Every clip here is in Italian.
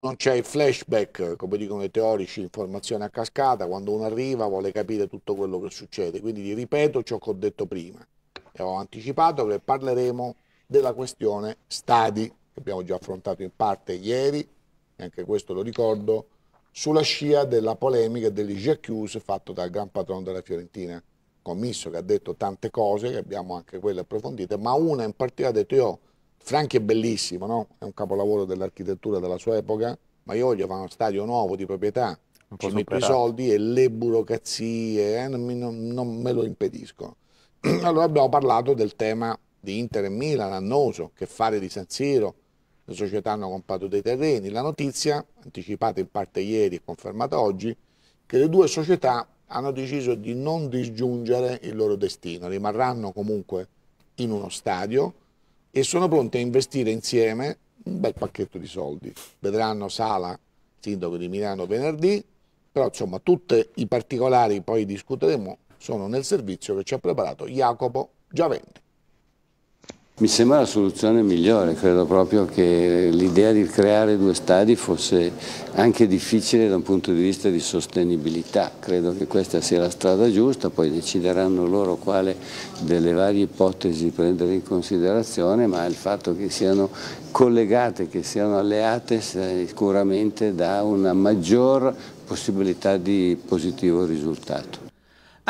non c'è il flashback, come dicono i teorici, informazione a cascata, quando uno arriva vuole capire tutto quello che succede. Quindi ripeto ciò che ho detto prima e ho anticipato che parleremo della questione stadi, che abbiamo già affrontato in parte ieri, e anche questo lo ricordo, sulla scia della polemica degli dell'Igiacchius fatto dal gran patron della Fiorentina, commisso che ha detto tante cose, che abbiamo anche quelle approfondite, ma una in particolare ha detto io Franchi è bellissimo, no? è un capolavoro dell'architettura della sua epoca, ma io voglio fare uno stadio nuovo di proprietà, non ci metto i soldi e le burocrazie eh, non, mi, non, non, me lo impediscono. Allora abbiamo parlato del tema di Inter e Milan, annoso, che fare di San Siro, le società hanno comprato dei terreni, la notizia, anticipata in parte ieri e confermata oggi, che le due società hanno deciso di non disgiungere il loro destino, rimarranno comunque in uno stadio, e sono pronti a investire insieme un bel pacchetto di soldi. Vedranno Sala, sindaco di Milano, venerdì, però insomma tutti i particolari poi discuteremo sono nel servizio che ci ha preparato Jacopo Giaventi. Mi sembra la soluzione migliore, credo proprio che l'idea di creare due stadi fosse anche difficile da un punto di vista di sostenibilità, credo che questa sia la strada giusta, poi decideranno loro quale delle varie ipotesi prendere in considerazione, ma il fatto che siano collegate, che siano alleate sicuramente dà una maggior possibilità di positivo risultato.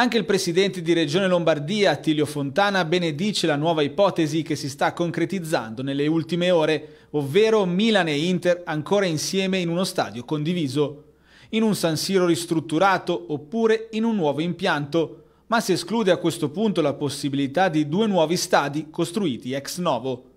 Anche il presidente di Regione Lombardia, Attilio Fontana, benedice la nuova ipotesi che si sta concretizzando nelle ultime ore, ovvero Milan e Inter ancora insieme in uno stadio condiviso, in un San Siro ristrutturato oppure in un nuovo impianto, ma si esclude a questo punto la possibilità di due nuovi stadi costruiti ex novo.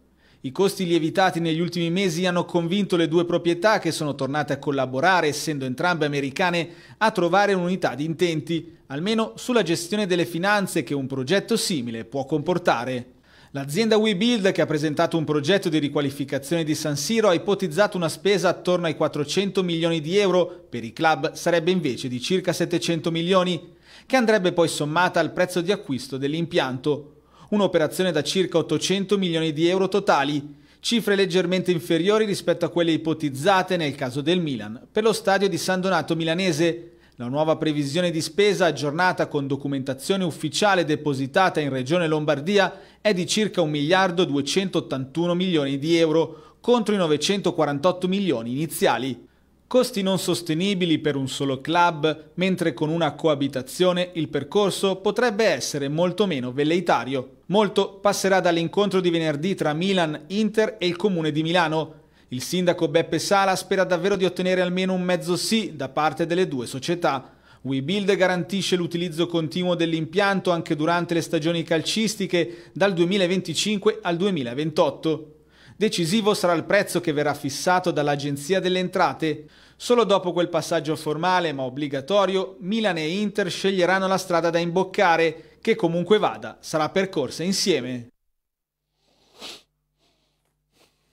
I costi lievitati negli ultimi mesi hanno convinto le due proprietà, che sono tornate a collaborare, essendo entrambe americane, a trovare un'unità di intenti, almeno sulla gestione delle finanze che un progetto simile può comportare. L'azienda WeBuild, che ha presentato un progetto di riqualificazione di San Siro, ha ipotizzato una spesa attorno ai 400 milioni di euro, per i club sarebbe invece di circa 700 milioni, che andrebbe poi sommata al prezzo di acquisto dell'impianto un'operazione da circa 800 milioni di euro totali, cifre leggermente inferiori rispetto a quelle ipotizzate nel caso del Milan per lo stadio di San Donato milanese. La nuova previsione di spesa, aggiornata con documentazione ufficiale depositata in Regione Lombardia, è di circa 1 miliardo 281 milioni di euro contro i 948 milioni iniziali costi non sostenibili per un solo club, mentre con una coabitazione il percorso potrebbe essere molto meno velleitario. Molto passerà dall'incontro di venerdì tra Milan, Inter e il Comune di Milano. Il sindaco Beppe Sala spera davvero di ottenere almeno un mezzo sì da parte delle due società. WeBuild garantisce l'utilizzo continuo dell'impianto anche durante le stagioni calcistiche dal 2025 al 2028. Decisivo sarà il prezzo che verrà fissato dall'Agenzia delle Entrate. Solo dopo quel passaggio formale ma obbligatorio, Milan e Inter sceglieranno la strada da imboccare che comunque vada sarà percorsa insieme.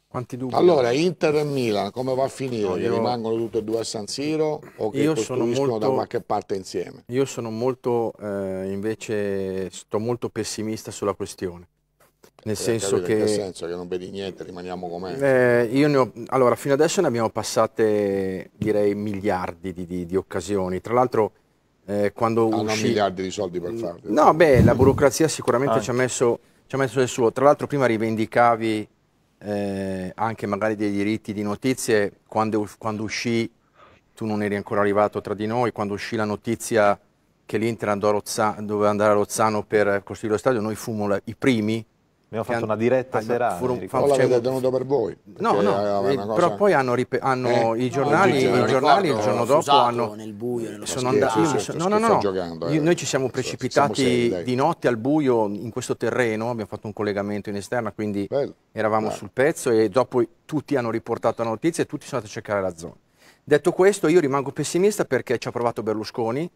Quanti dubbi? Allora, Inter e Milan, come va a finire? No, io... rimangono tutte e due a San Siro o che io costruiscono molto... da qualche parte insieme? Io sono molto, eh, invece, sto molto pessimista sulla questione. Nel eh, senso che, nel senso che non vedi niente, rimaniamo com'è. Eh, ho, allora, fino adesso ne abbiamo passate direi miliardi di, di, di occasioni. Tra l'altro eh, quando Hanno ah, uscì... miliardi di soldi per farlo. No, beh, la burocrazia sicuramente ah. ci ha, messo, ci ha, messo, del suo. Tra l'altro prima rivendicavi eh, anche magari dei diritti di notizie, quando, quando uscì, tu non eri ancora arrivato tra di noi, quando uscì la notizia che l'Inter doveva andare a Rozzano per costruire lo stadio, noi fummo la, i primi Abbiamo fatto una diretta serale. Furono, fa, cioè, tenuto per voi. No, no, eh, cosa... però poi hanno, hanno eh? i giornali, no, i giornali il giorno dopo hanno... Nel buio, nello sono andati... Sì, sì, no, no, no, giocando, eh. noi ci siamo precipitati seri, di notte al buio in questo terreno, abbiamo fatto un collegamento in esterna, quindi Bello. eravamo Bello. sul pezzo e dopo tutti hanno riportato la notizia e tutti sono andati a cercare la zona. Detto questo, io rimango pessimista perché ci ha provato Berlusconi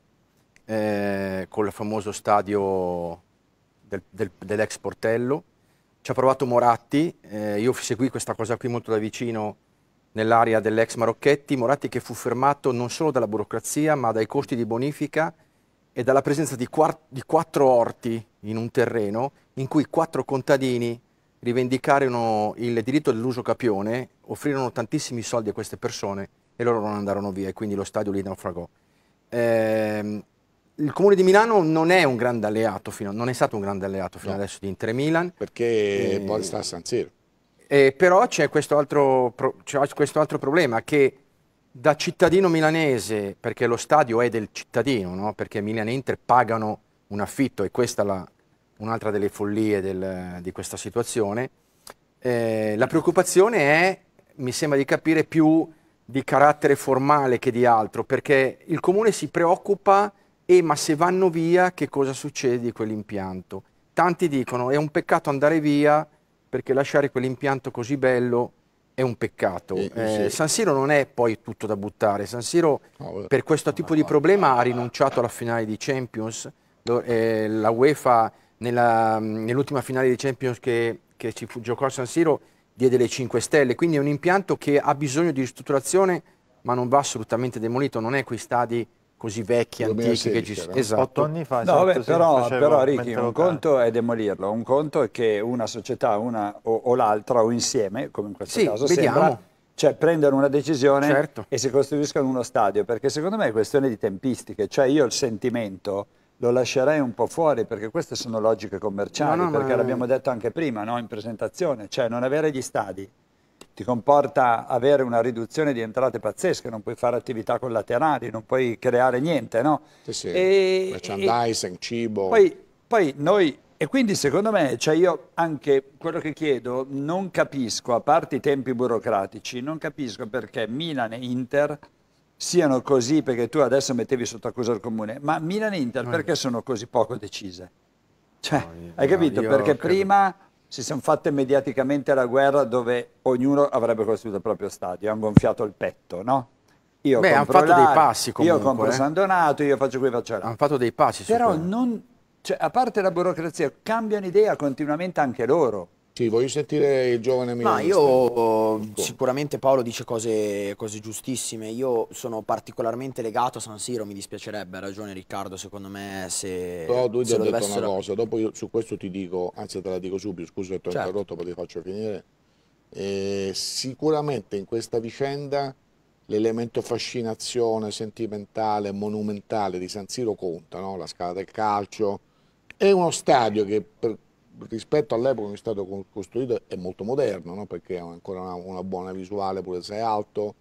eh, con il famoso stadio del, del, dell'ex Portello, ci ha provato Moratti, eh, io seguì questa cosa qui molto da vicino nell'area dell'ex Marocchetti, Moratti che fu fermato non solo dalla burocrazia ma dai costi di bonifica e dalla presenza di, di quattro orti in un terreno in cui quattro contadini rivendicarono il diritto dell'uso capione, offrirono tantissimi soldi a queste persone e loro non andarono via e quindi lo stadio lì naufragò. Eh, il Comune di Milano non è un grande alleato, fino, non è stato un grande alleato fino no. adesso di Inter Milan. Perché e... Eh, poi sta a San Siro. Eh, però c'è questo, altro, questo altro problema che da cittadino milanese, perché lo stadio è del cittadino, no? perché Milan e Inter pagano un affitto e questa è un'altra delle follie del, di questa situazione, eh, la preoccupazione è, mi sembra di capire, più di carattere formale che di altro, perché il comune si preoccupa e ma se vanno via che cosa succede di quell'impianto? Tanti dicono è un peccato andare via perché lasciare quell'impianto così bello è un peccato. Eh, eh, sì. San Siro non è poi tutto da buttare. San Siro no, per questo tipo no, di problema no, ha rinunciato alla finale di Champions. Eh, la UEFA mm, nell'ultima nell finale di Champions che, che ci fu, giocò a San Siro diede le 5 stelle. Quindi è un impianto che ha bisogno di ristrutturazione ma non va assolutamente demolito. Non è quei stadi così vecchi, antichi che ci sono. Esatto. Otto anni fa. Esatto, no, vabbè, però, però Ricky, un conto è demolirlo, un conto è che una società, una o, o l'altra, o insieme, come in questo sì, caso, vediamo. sembra cioè prendere una decisione certo. e si costruiscono uno stadio, perché secondo me è questione di tempistiche, cioè io il sentimento lo lascerei un po' fuori perché queste sono logiche commerciali, no, no, perché ma... l'abbiamo detto anche prima no? in presentazione, cioè non avere gli stadi ti comporta avere una riduzione di entrate pazzesca, non puoi fare attività collaterali, non puoi creare niente, no? Sì, sì, e, merchandising, e, cibo. Poi, poi noi, e quindi secondo me, cioè io anche quello che chiedo, non capisco, a parte i tempi burocratici, non capisco perché Milan e Inter siano così, perché tu adesso mettevi sotto accusa il comune, ma Milan e Inter perché sono così poco decise? Cioè, no, io, hai capito? No, perché credo. prima si sono fatte mediaticamente la guerra dove ognuno avrebbe costruito il proprio stadio, hanno gonfiato il petto, no? Io Beh, hanno fatto dei passi comunque. Io compro eh? San Donato, io faccio qui, faccio là. Hanno fatto dei passi. Però non, cioè, a parte la burocrazia, cambiano idea continuamente anche loro. Sì, voglio sentire il giovane Milano. Ma io sicuramente Paolo dice cose, cose, giustissime, io sono particolarmente legato a San Siro, mi dispiacerebbe, ha ragione Riccardo, secondo me se... Però lui ti ha detto dovessero... una cosa, dopo io su questo ti dico, anzi te la dico subito, scusa se ti ho certo. interrotto, poi ti faccio finire. Eh, sicuramente in questa vicenda l'elemento fascinazione sentimentale, monumentale di San Siro conta, no? la scala del calcio, è uno stadio che per rispetto all'epoca in cui è stato costruito è molto moderno, no? perché ha ancora una, una, buona visuale pure se è alto,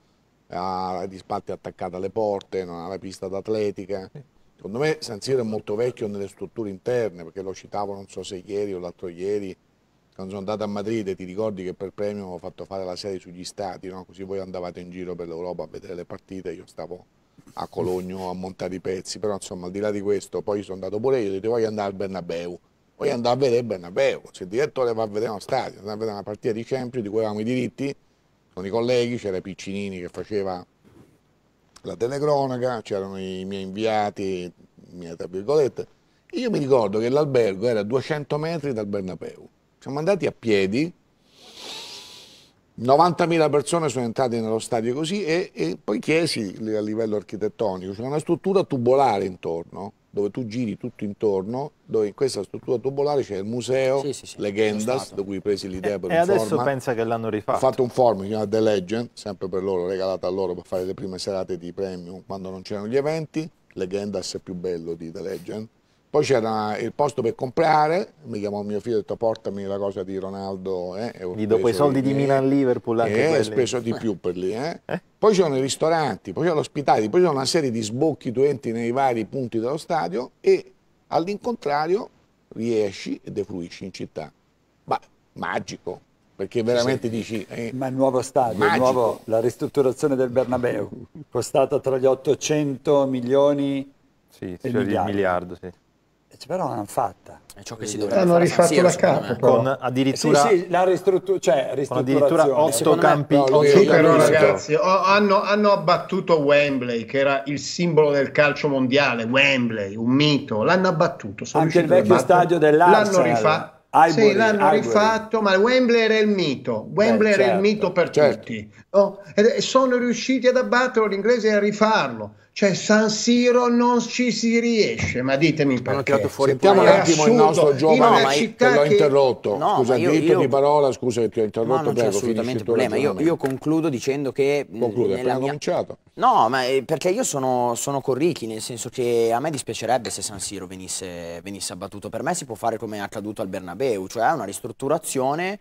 ha gli spalti attaccati alle porte, non ha la pista d'atletica. Secondo me San Siro è molto vecchio nelle strutture interne, perché lo citavo non so se ieri o l'altro ieri, quando sono andato a Madrid, ti ricordi che per premio ho fatto fare la serie sugli stati, no? così voi andavate in giro per l'Europa a vedere le partite, io stavo a Cologno a montare i pezzi, però insomma al di là di questo poi sono andato pure io, ho detto voglio andare al Bernabeu, poi andò a vedere Bernabeu, cioè il direttore va a vedere uno stadio, andò a vedere una partita di Champions di cui avevamo i diritti, con i colleghi, c'era Piccinini che faceva la telecronaca, c'erano i miei inviati, mia, tra virgolette. Io mi ricordo che l'albergo era a 200 metri dal Bernabeu, siamo andati a piedi, 90.000 persone sono entrate nello stadio così e, e poi chiesi a livello architettonico, c'è una struttura tubolare intorno, dove tu giri tutto intorno, dove in questa struttura tubolare c'è il museo sì, sì, sì, Legendas, da cui presi l'idea per e, un E adesso format. pensa che l'hanno rifatto. Ho fatto un forum, si The Legend, sempre per loro, regalato a loro per fare le prime serate di premium quando non c'erano gli eventi. Legendas è più bello di The Legend. Poi c'era il posto per comprare, mi chiamò mio figlio e ha detto portami la cosa di Ronaldo. Eh, Gli dopo i soldi di Milan-Liverpool anche eh, ho speso di più per lì. Eh. Eh? Poi c'erano i ristoranti, poi c'erano ospitali, poi c'erano una serie di sbocchi, tu entri nei vari punti dello stadio e all'incontrario riesci e defluisci in città. Ma magico, perché veramente sì. dici... Eh, Ma il nuovo stadio, il nuovo, la ristrutturazione del Bernabeu, costata tra gli 800 milioni sì, e cioè il miliardo. miliardo sì però l'hanno fatta. È ciò che si dovrebbe Hanno rifatto la capo. Con addirittura, sì, sì, la ristruttura, cioè, ristruttura 8 campi. Me, no, sì, però ragazzi, hanno, hanno, abbattuto Wembley, che era il simbolo del calcio mondiale. Wembley, un mito. L'hanno abbattuto. Anche il vecchio stadio dell'Arsenal. L'hanno rifatto. Highbury, sì, l'hanno Highbury. rifatto, ma Wembley era il mito, Wembley Beh, certo, era il certo, mito per certo. tutti. e sono riusciti ad abbatterlo, l'inglese inglesi a rifarlo. Cioè San Siro non ci si riesce, ma ditemi perché. Hanno fuori Sentiamo un attimo il nostro giovane, no, che l'ho interrotto. No, scusa, io, io, di parola, scusa che ho interrotto, no, non prego, assolutamente problema. Io, io, concludo dicendo che... Eh, concludo, nella mia... cominciato. No, ma eh, perché io sono, sono Ricky nel senso che a me dispiacerebbe se San Siro venisse, venisse abbattuto. Per me si può fare come è accaduto al Bernabeu, cioè una ristrutturazione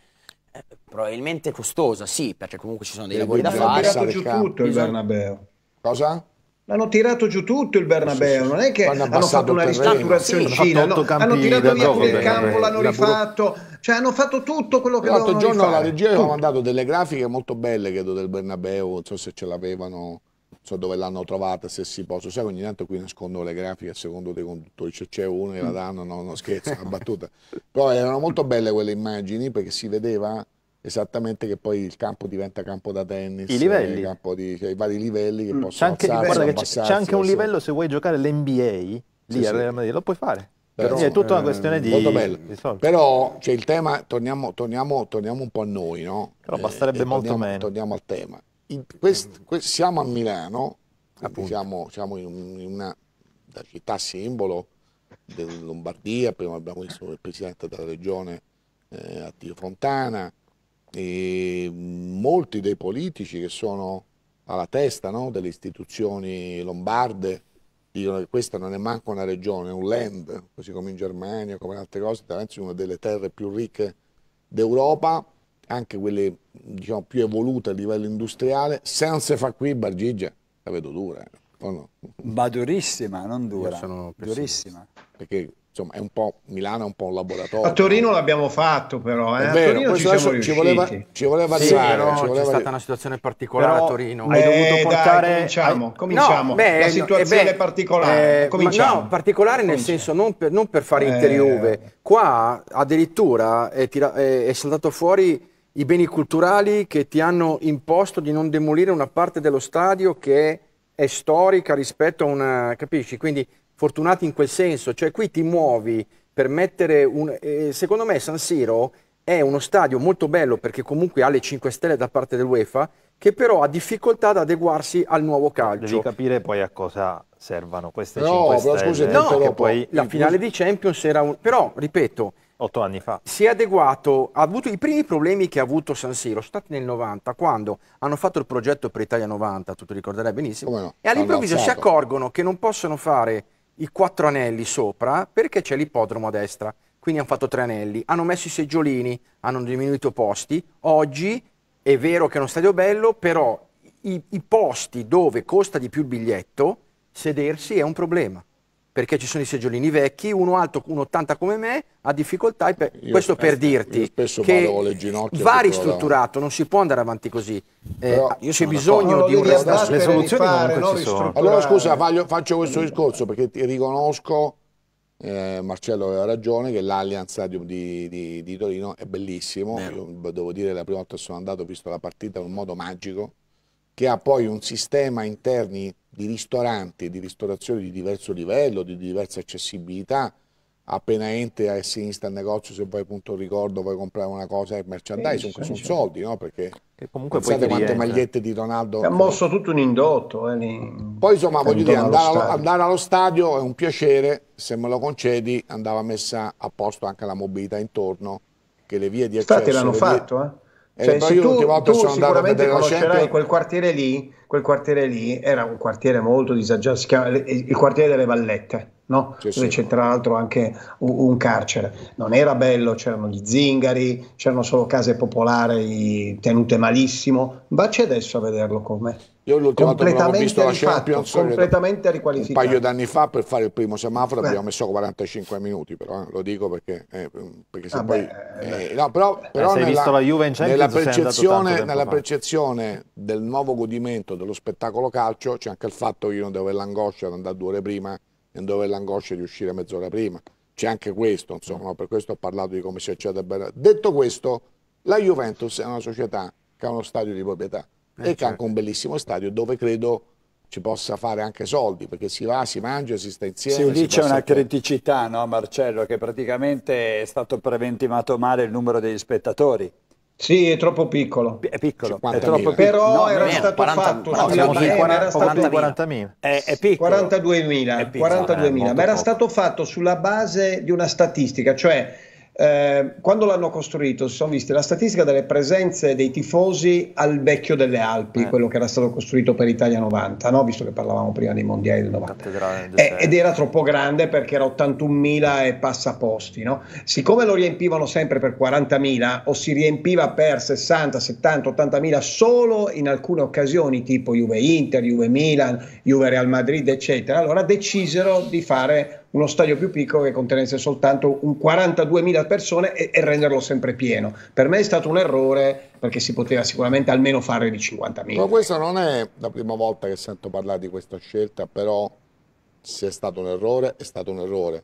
eh, probabilmente costosa, sì, perché comunque ci sono dei lavori da fare. Ha tirato giù tutto il Bernabeu. Cosa? L'hanno tirato giù tutto il Bernabeo, non è che hanno, hanno fatto una ristrutturazione sì, hanno, hanno, tirato via pure il campo, l'hanno rifatto, cioè hanno fatto tutto quello che dovevano fare. L'altro giorno la regia aveva mandato delle grafiche molto belle, credo, del Bernabeo, non so se ce l'avevano non so dove l'hanno trovata, se si può. Sai, ogni tanto qui nascondono le grafiche a secondo dei conduttori, c'è, cioè, c'è uno che la mm. danno, no, no scherzo, una battuta. Però erano molto belle quelle immagini perché si vedeva esattamente che poi il campo diventa campo da tennis, I livelli. Di, cioè, i vari livelli che mm, possono c'è anche, c'è anche un livello se vuoi giocare l'NBA lì sì, a Real lo puoi fare. Però, è tutta una eh, questione di, di Però cioè, il tema, torniamo, torniamo, torniamo, un po' a noi, no? Però basterebbe eh, molto torniamo, meno. Torniamo al tema. In, quest, quest, siamo a Milano, siamo, siamo, in una città simbolo della Lombardia, prima abbiamo visto il presidente della regione eh, Attio Fontana, e mm, molti dei politici che sono alla testa no, delle istituzioni lombarde dicono che questa non è manco una regione, è un land, così come in Germania, come in altre cose, anzi una delle terre più ricche d'Europa, anche quelle diciamo, più evolute a livello industriale, se non si fa qui Bargigia la vedo dura. Eh. No? Ma durissima, non dura, durissima. Perché insomma, è un po', Milano è un po' un laboratorio. A Torino l'abbiamo fatto però, eh? vero, ci, ci, voleva, ci voleva sì, arrivare. Però, ci voleva... C'è stata una situazione particolare però, a Torino. Hai beh, dovuto portare... Dai, cominciamo, hai... cominciamo. No, beh, La eh, situazione beh, particolare. Eh, cominciamo. no, particolare nel cominciamo. senso non per, non per fare eh. interiove. Qua addirittura è, tira... è saltato fuori i beni culturali che ti hanno imposto di non demolire una parte dello stadio che è storica rispetto a una, capisci? Quindi fortunati in quel senso, cioè qui ti muovi per mettere un... Eh, secondo me San Siro è uno stadio molto bello perché comunque ha le 5 stelle da parte dell'UEFA, che però ha difficoltà ad adeguarsi al nuovo calcio. Devi capire poi a cosa servano queste no, 5 stelle. Scusa, eh, no, però poi... la finale di Champions era un... Però, ripeto... Otto anni fa. Si è adeguato, ha avuto i primi problemi che ha avuto San Siro, sono stati nel 90, quando hanno fatto il progetto per Italia 90, tu ti ricorderai benissimo, no? e all'improvviso si accorgono che non possono fare i quattro anelli sopra perché c'è l'ippodromo a destra, quindi hanno fatto tre anelli, hanno messo i seggiolini, hanno diminuito posti, oggi è vero che è uno stadio bello, però i, i posti dove costa di più il biglietto, sedersi è un problema perché ci sono i seggiolini vecchi, uno alto, un 80 come me, ha difficoltà, per... questo per dirti spesso che vado le ginocchia va ristrutturato, non si può andare avanti così, eh, ah, c'è bisogno no, di una le soluzioni fare, comunque ci sono. Allora scusa, faglio, faccio questo discorso perché ti riconosco, eh, Marcello aveva ragione, che l'Allianz Stadium di, di, di, Torino è bellissimo, Io, devo dire la prima volta che sono andato ho visto la partita in un modo magico, che ha poi un sistema interni di ristoranti e di ristorazioni di diverso livello, di diversa accessibilità, appena entri a sinistra al negozio se vuoi appunto ricordo vuoi comprare una cosa e merchandise, sono, sono soldi no? perché che comunque pensate quante magliette di Ronaldo ha mosso tutto un indotto eh, poi insomma voglio dire andare, allo, andare, allo stadio è un piacere se me lo concedi andava messa a posto anche la mobilità intorno che le vie di accesso infatti l'hanno vie... fatto eh? Cioè, poi eh, tu, l'ultima volta sono andato a vedere conoscerai quel quartiere lì, quel quartiere lì era un quartiere molto disagiato, si chiama, il quartiere delle Vallette no? Sì, sì. c'è tra l'altro anche un, carcere. Non era bello, c'erano gli zingari, c'erano solo case popolari tenute malissimo. Vacci adesso a vederlo con Io l'ultima completamente ho visto la Champions completamente riqualificato. Un paio d'anni fa per fare il primo semaforo abbiamo messo 45 minuti, però eh, lo dico perché, eh, perché se ah poi beh, eh, eh no, però, eh, però nella, nella, percezione, nella percezione, del nuovo godimento dello spettacolo calcio c'è anche il fatto che io non devo avere l'angoscia di andare due ore prima e dove l'angoscia di uscire mezz'ora prima. C'è anche questo, insomma, per questo ho parlato di come si accede a Bernardo. Detto questo, la Juventus è una società che ha uno stadio di proprietà eh, e certo. che ha anche certo. un bellissimo stadio dove credo ci possa fare anche soldi, perché si va, si mangia, si sta insieme. Sì, lì c'è una fare. criticità, no Marcello, che praticamente è stato preventivato male il numero degli spettatori. Sì, è troppo piccolo. è piccolo, è troppo però no, era, meno, stato 40, fatto, no, siamo sui 40, 40, 40.000. È, è piccolo. 42.000, è piccolo, 42.000 eh, ma era stato fatto sulla base di una statistica, cioè eh, quando l'hanno costruito si sono viste la statistica delle presenze dei tifosi al vecchio delle Alpi, eh. quello che era stato costruito per Italia 90, no? visto che parlavamo prima dei mondiali del 90. Eh, ed era troppo grande perché era 81.000 e passa posti. No? Siccome lo riempivano sempre per 40.000 o si riempiva per 60, 70, 80.000 solo in alcune occasioni tipo Juve Inter, Juve Milan, Juve Real Madrid, eccetera, allora decisero di fare uno stadio più piccolo che contenesse soltanto un 42.000 persone e, e, renderlo sempre pieno. Per me è stato un errore perché si poteva sicuramente almeno fare di 50.000. Ma questa non è la prima volta che sento parlare di questa scelta, però se è stato un errore, è stato un errore.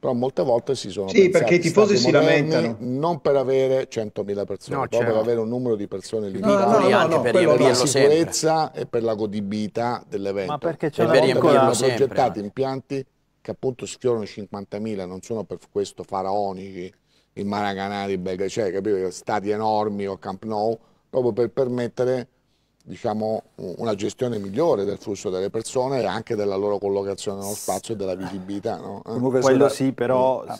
Però molte volte si sono sì, perché i tifosi si lamentano non per avere 100.000 persone, no, certo. per avere un numero di persone limitato no, no, no, anche no, per, per la sicurezza sempre. e per la godibilità dell'evento. Ma perché c'è la volta erano progettati impianti che appunto sfiorano i 50.000, non sono per questo faraonici, il Maracanã di Belgrado, cioè capire, stati enormi o Camp Nou, proprio per permettere diciamo, una gestione migliore del flusso delle persone e anche della loro collocazione nello spazio e della visibilità. No? Quello sì, però, mm. ah.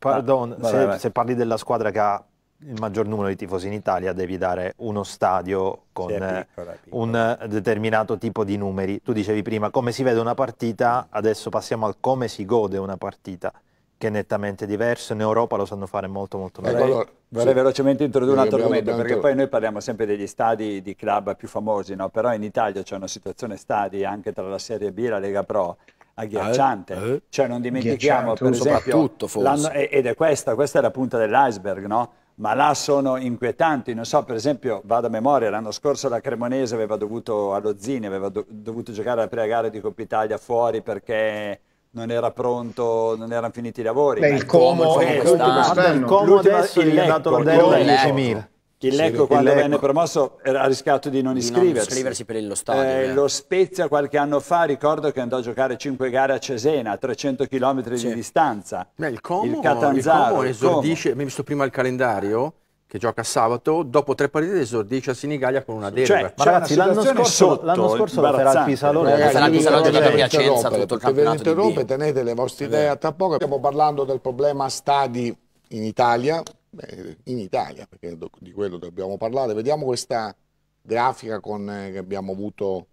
pardon, ah, vai, vai, vai. se parli della squadra che ha il maggior numero di tifosi in Italia devi dare uno stadio con sì, è piccola, è piccola. un determinato tipo di numeri. Tu dicevi prima come si vede una partita, adesso passiamo al come si gode una partita che è nettamente diverso, in Europa lo sanno fare molto molto meglio. Vorrei, vorrei sì. velocemente introdurre un altro argomento, perché poi noi parliamo sempre degli stadi di club più famosi, no? però in Italia c'è una situazione stadi anche tra la Serie B e la Lega Pro agghiacciante, eh, eh. cioè non dimentichiamo per esempio, forse. ed è questa, questa è la punta dell'iceberg, no? ma là sono inquietanti. Non so, per esempio, vado a memoria, l'anno scorso la Cremonese aveva dovuto, allo Zini, aveva do, dovuto giocare la prima gara di Coppa Italia fuori perché non era pronto, non erano finiti i lavori. Beh, il Como, il Como, il Como adesso gli ha dato la 10.000. Il Lecco quando Lecco. venne promosso ha rischiato di non di iscriversi. Non iscriversi per lo stadio. Eh, eh, lo Spezia qualche anno fa ricordo che andò a giocare 5 gare a Cesena, a 300 km sì. di distanza. Beh, il Como, il Catanzaro, il Como esordisce, mi hai visto prima il calendario? che gioca sabato, dopo tre partite esordisce a Sinigaglia con una delega. Cioè, Ma ragazzi, l'anno scorso, l'anno scorso lo farà il Pisalone. La sarà il Pisalone giocato a Piacenza tutto il campionato. interrompe, tenete le vostre idee a tra poco. Stiamo parlando del problema stadi in Italia, Beh, in Italia, perché di quello dobbiamo parlare. Vediamo questa grafica con, eh, che abbiamo avuto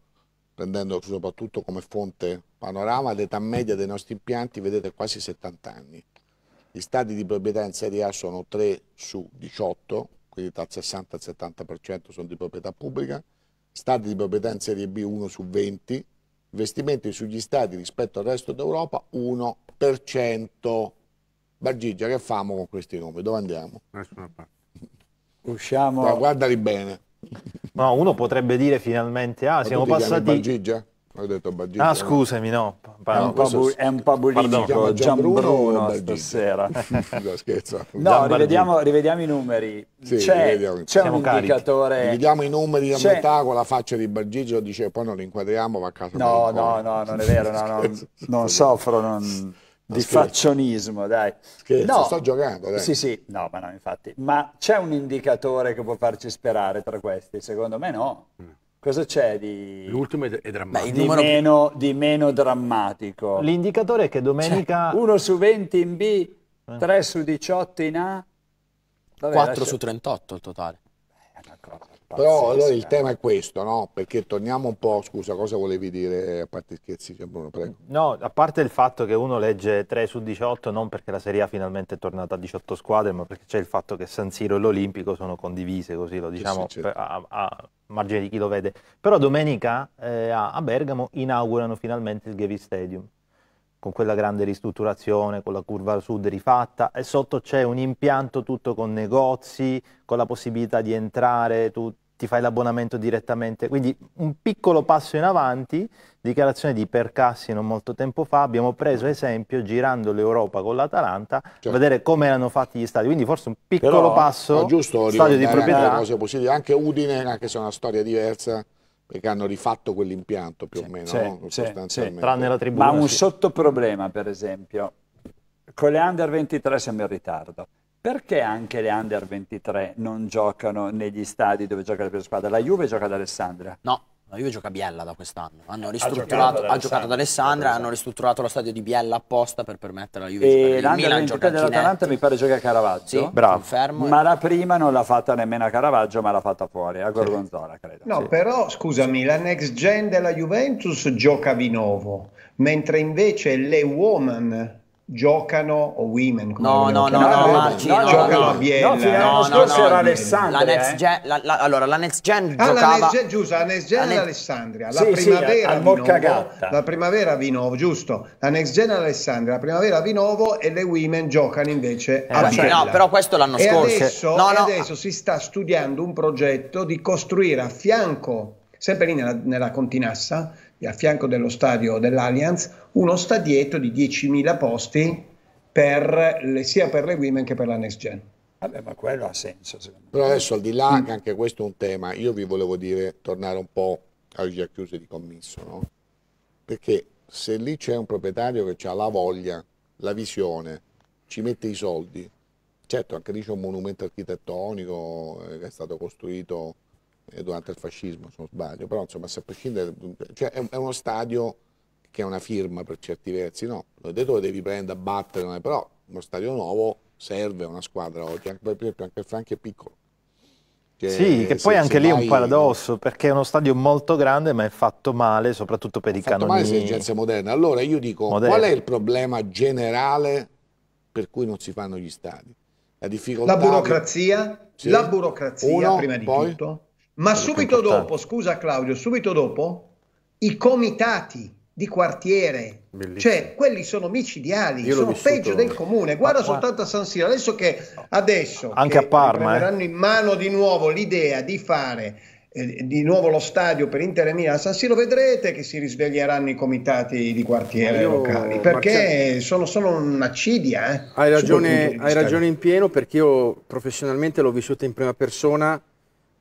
prendendo soprattutto come fonte panorama l'età media dei nostri impianti, vedete quasi 70 anni. Gli stati di proprietà in Serie A sono 3 su 18, quindi dal 60 al 70% sono di proprietà pubblica, stati di proprietà in Serie B 1 su 20, investimenti sugli stati rispetto al resto d'Europa 1%. Bargigia, che famo con questi nomi? Dove andiamo? Usciamo. No, guardali bene. No, uno potrebbe dire finalmente, ah, Ma siamo passati... Bargigia? Ho detto Baggigia. Ah, scusami, no. È un, pabu- è un pabulistico Gianbruno stasera. no, scherzo. No, rivediamo, rivediamo, i numeri. Sì, c'è, rivediamo. c'è un carichi. indicatore. Rivediamo i numeri a metà con la faccia di Baggigia, dice poi non li inquadriamo, va a casa. No, no, no, non è vero, no, non, non soffro, non di scherzo. faccionismo, dai. Scherzo, no, sto giocando. Dai. Sì, sì, no, ma no, infatti. Ma c'è un indicatore che può farci sperare tra questi? Secondo me no. Mm. Cosa c'è di... L'ultimo è drammatico. Beh, di, meno, di, meno, drammatico. L'indicatore è che domenica... 1 cioè, su 20 in B, 3 eh. su 18 in A. Vabbè, 4 lascia... su 38 il totale. Eh, è una cosa. Però allora il tema è questo, no? Perché torniamo un po', scusa, cosa volevi dire a parte scherzi, Bruno, prego. No, a parte il fatto che uno legge 3 su 18 non perché la Serie A finalmente è tornata a 18 squadre, ma perché c'è il fatto che San Siro e l'Olimpico sono condivise, così lo diciamo sì, sì, diciamo certo. a, a, margine di chi lo vede. Però domenica eh, a Bergamo inaugurano finalmente il Gavi Stadium con quella grande ristrutturazione, con la curva sud rifatta e sotto c'è un impianto tutto con negozi, con la possibilità di entrare, tu ti fai l'abbonamento direttamente, quindi un piccolo passo in avanti, dichiarazione di Percassi non molto tempo fa, abbiamo preso esempio girando l'Europa con l'Atalanta, certo. vedere come erano fatti gli stadi, quindi forse un piccolo Però, passo, giusto, stadio di proprietà. Una cosa Anche Udine, anche se è una storia diversa, perché hanno rifatto quell'impianto più o meno, no? tranne la tribuna. Ma un sì. sottoproblema, per esempio, con le under 23 siamo in ritardo. Perché anche le under 23 non giocano negli stadi dove gioca la prima squadra? La Juve gioca ad Alessandria? No, la Juve gioca a Biella da quest'anno. Hanno ristrutturato, ha giocato ad Alessandra, esatto. hanno ristrutturato lo stadio di Biella apposta per permettere alla Juve di giocare. Il Milan gioca dell'Atalanta mi pare gioca a Caravaggio. Sì, Bravo. Confermo. Ma la prima non l'ha fatta nemmeno a Caravaggio, ma l'ha fatta fuori, a Gorgonzola, sì. credo. No, sì. però scusami, la next gen della Juventus gioca a Vinovo, mentre invece le woman giocano o women no no no, no no Marcino, no giocano a Biella no, fino no, scorso no, era Alessandria la next eh. gen, eh? la, la, allora la next gen ah, la next gen, giusto la next gen la ne... Alessandria la sì, primavera sì, Vinovo la primavera Vinovo giusto la next gen Alessandria la primavera Vinovo e le women giocano invece eh, a Biella no però questo l'anno scorso adesso, no, no. adesso si sta studiando un progetto di costruire a fianco sempre lì nella, nella Continassa a fianco dello stadio dell'Allianz, uno stadietto di 10.000 posti per le, sia per le women che per la next gen. Vabbè, ma quello ha senso. Secondo me. Però adesso al di là, mm. che anche questo è un tema, io vi volevo dire, tornare un po' alle già chiuse di commisso, no? Perché se lì c'è un proprietario che ha la voglia, la visione, ci mette i soldi, certo anche lì c'è un monumento architettonico eh, che è stato costruito eh, durante il fascismo se non sbaglio, però insomma se a prescindere, cioè è, uno stadio che è una firma per certi versi, no, l'ho detto lo devi prendere a battere, però uno stadio nuovo serve a una squadra oggi, anche, per esempio anche il è piccolo. Che sì, che se, poi anche lì è un paradosso, perché è uno stadio molto grande ma è fatto male, soprattutto per i canoni. male esigenze moderne. Allora io dico, moderne. qual è il problema generale per cui non si fanno gli stadi? La difficoltà... La burocrazia? Sì. La burocrazia, Uno, prima di poi, tutto. Ma subito dopo, scusa Claudio, subito dopo i comitati di quartiere, Bellissimo. cioè quelli sono micidiali, Io sono peggio del comune. Guarda qua... soltanto a San Siro, adesso che adesso anche che a Parma prenderanno eh. in mano di nuovo l'idea di fare eh, di nuovo lo stadio per Inter Milan a San Siro vedrete che si risveglieranno i comitati di quartiere Io... locali perché Marcello... sono, sono un'accidia eh, hai, ragione, hai ragione in pieno perché io professionalmente l'ho vissuta in prima persona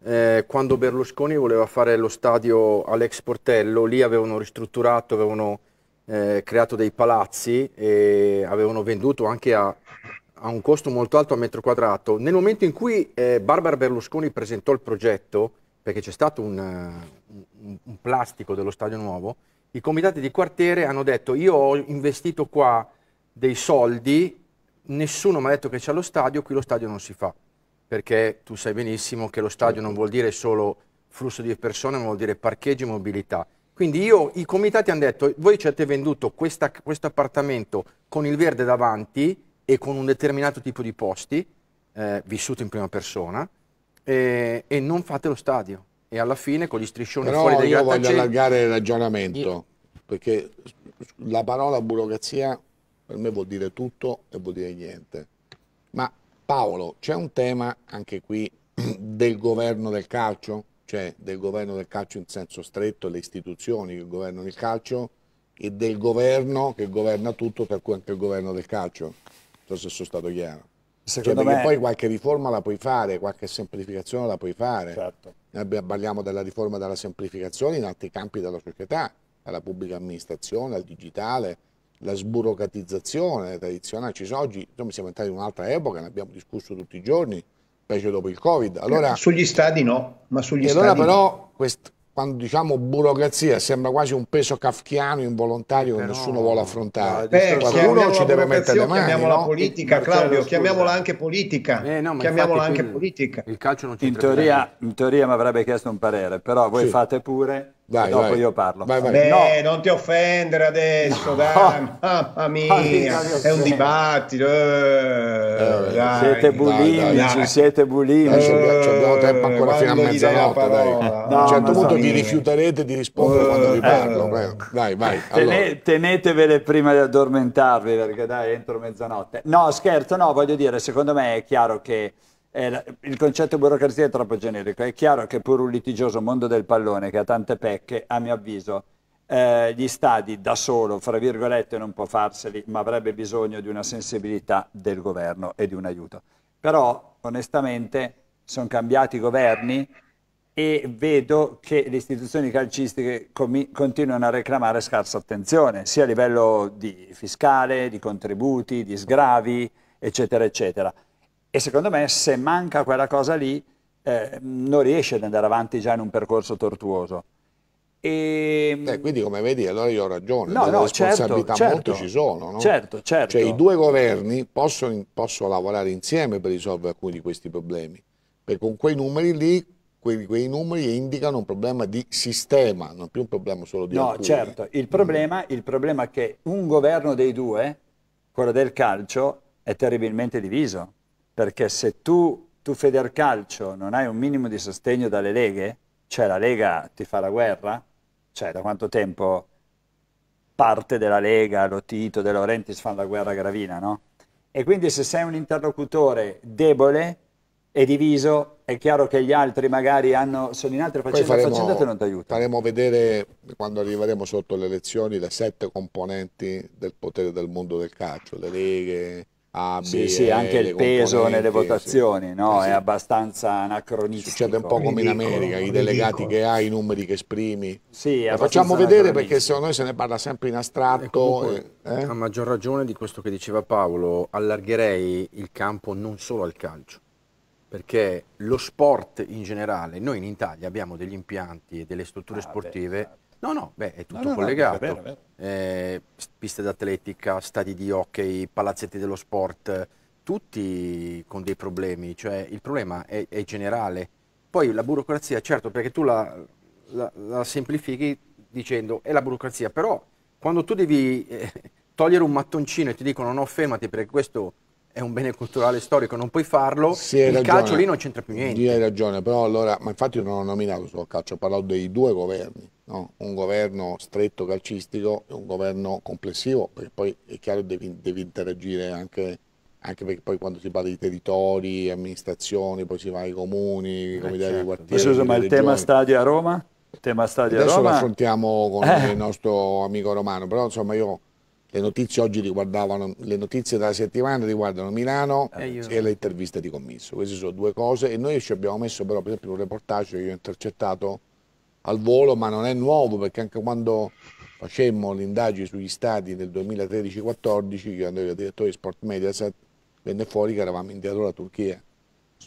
eh, quando Berlusconi voleva fare lo stadio all'ex Portello, lì avevano ristrutturato, avevano eh, creato dei palazzi e avevano venduto anche a, a, un costo molto alto a metro quadrato. Nel momento in cui eh, Barbara Berlusconi presentò il progetto, perché c'è stato un, un, un plastico dello stadio nuovo, i comitati di quartiere hanno detto io ho investito qua dei soldi, nessuno mi ha detto che c'è lo stadio, qui lo stadio non si fa perché tu sai benissimo che lo stadio non vuol dire solo flusso di persone, ma vuol dire parcheggio e mobilità. Quindi io, i comitati hanno detto, voi ci avete venduto questo appartamento con il verde davanti e con un determinato tipo di posti, eh, vissuto in prima persona, eh, e non fate lo stadio. E alla fine con gli striscioni Però fuori dai io voglio allargare il ragionamento, io... perché la parola burocrazia per me vuol dire tutto e vuol dire niente. Ma Paolo, c'è un tema anche qui del governo del calcio, cioè del governo del calcio in senso stretto, le istituzioni che governano il calcio e del governo che governa tutto, per cui anche il governo del calcio. Non so se sono stato chiaro. Cioè, Secondo cioè, me... poi qualche riforma la puoi fare, qualche semplificazione la puoi fare. Certo. Noi eh, parliamo della riforma della semplificazione in altri campi della società, dalla pubblica amministrazione al digitale, la sburocratizzazione tradizionale, ci sono oggi, insomma siamo entrati in un'altra epoca, ne abbiamo discusso tutti i giorni, specie dopo il Covid. Allora, sugli stadi no, ma sugli stadi... Allora però, no. quest, quando diciamo burocrazia, sembra quasi un peso kafkiano involontario eh, che no, nessuno vuole affrontare. Beh, Qualcuno ci deve mettere le mani. Chiamiamola no? politica, eh, Claudio, scusa. chiamiamola anche politica. Eh, no, chiamiamola anche politica. Il calcio non c'entra. In, in teoria, mi avrebbe chiesto un parere, però voi sì. fate pure Vai, dopo vai. io parlo. Vai, vai. Beh, no. non ti offendere adesso, no. dai, mamma ah, mia, è un dibattito. Eh, eh dai, siete bulimici, siete bulimici. abbiamo tempo ancora fino a mezzanotte, dai. No, a un certo punto vi rifiuterete di rispondere uh, quando vi eh. parlo. Eh. Dai, vai. Allora. tenetevele prima di addormentarvi, perché dai, entro mezzanotte. No, scherzo, no, voglio dire, secondo me è chiaro che eh, il concetto burocrazia è troppo generico. È chiaro che pur un litigioso mondo del pallone che ha tante pecche, a mio avviso, eh, gli stadi da solo, fra virgolette, non può farseli, ma avrebbe bisogno di una sensibilità del governo e di un aiuto. Però, onestamente, sono cambiati i governi e vedo che le istituzioni calcistiche continuano a reclamare scarsa attenzione, sia a livello di fiscale, di contributi, di sgravi, eccetera, eccetera. E secondo me se manca quella cosa lì eh, non riesce ad andare avanti già in un percorso tortuoso. E... Ehm, Beh, quindi come vedi allora io ho ragione, no, no certo, responsabilità certo, molte certo, ci sono. No? Certo, certo. Cioè i due governi possono, possono lavorare insieme per risolvere alcuni di questi problemi, perché con quei numeri lì quei, quei, numeri indicano un problema di sistema, non più un problema solo di No, alcuni. certo, il mm. problema, mm. il problema è che un governo dei due, quello del calcio, è terribilmente diviso perché se tu, tu Federcalcio non hai un minimo di sostegno dalle leghe, cioè la Lega ti fa la guerra, cioè da quanto tempo parte della Lega, lo Tito, De Laurentiis fanno la guerra a gravina, no? E quindi se sei un interlocutore debole e diviso, è chiaro che gli altri magari hanno, sono in altre faccende, e non ti aiutano. Faremo vedere, quando arriveremo sotto le elezioni, le sette componenti del potere del mondo del calcio, le leghe, a, ah, sì, sì, anche il peso nelle votazioni eh, sì. no? sì. è abbastanza anacronistico. Succede un po' come in America, i delegati che hai, i numeri che esprimi. Sì, facciamo vedere perché secondo noi se ne parla sempre in astratto. Eh, comunque, eh, eh? A maggior ragione di questo che diceva Paolo, allargherei il campo non solo al calcio, perché lo sport in generale, noi in Italia abbiamo degli impianti e delle strutture ah, sportive beh, esatto. No, no, beh, è tutto no, no, collegato. Vero, vero. Eh, piste d'atletica, stadi di hockey, palazzetti dello sport, tutti con dei problemi, cioè il problema è, è generale. Poi la burocrazia, certo, perché tu la, la, la, semplifichi dicendo è la burocrazia, però quando tu devi eh, togliere un mattoncino e ti dicono no, fermati perché questo è un bene culturale storico, non puoi farlo, sì, il ragione. calcio lì non c'entra più niente. Sì, hai ragione, però allora, ma infatti non ho nominato solo il calcio, ho parlato dei due governi No? un governo stretto calcistico, e un governo complessivo, perché poi è chiaro che devi, devi, interagire anche, anche, perché poi quando si parla di territori, amministrazioni, poi si va ai comuni, eh comitati certo. di quartiere. Ma scusa, ma il tema stadio a Roma? tema stadio Adesso a Roma? lo affrontiamo con eh. il nostro amico romano, però insomma io... Le notizie oggi riguardavano, le notizie della settimana riguardano Milano eh, e le interviste di commisso. Queste sono due cose e noi ci abbiamo messo però per esempio un reportage che io ho intercettato al volo, ma non è nuovo perché anche quando facemmo l'indagine sugli stadi nel 2013-14, io andavo da direttore di Sport Mediaset, venne fuori che eravamo indietro la Turchia.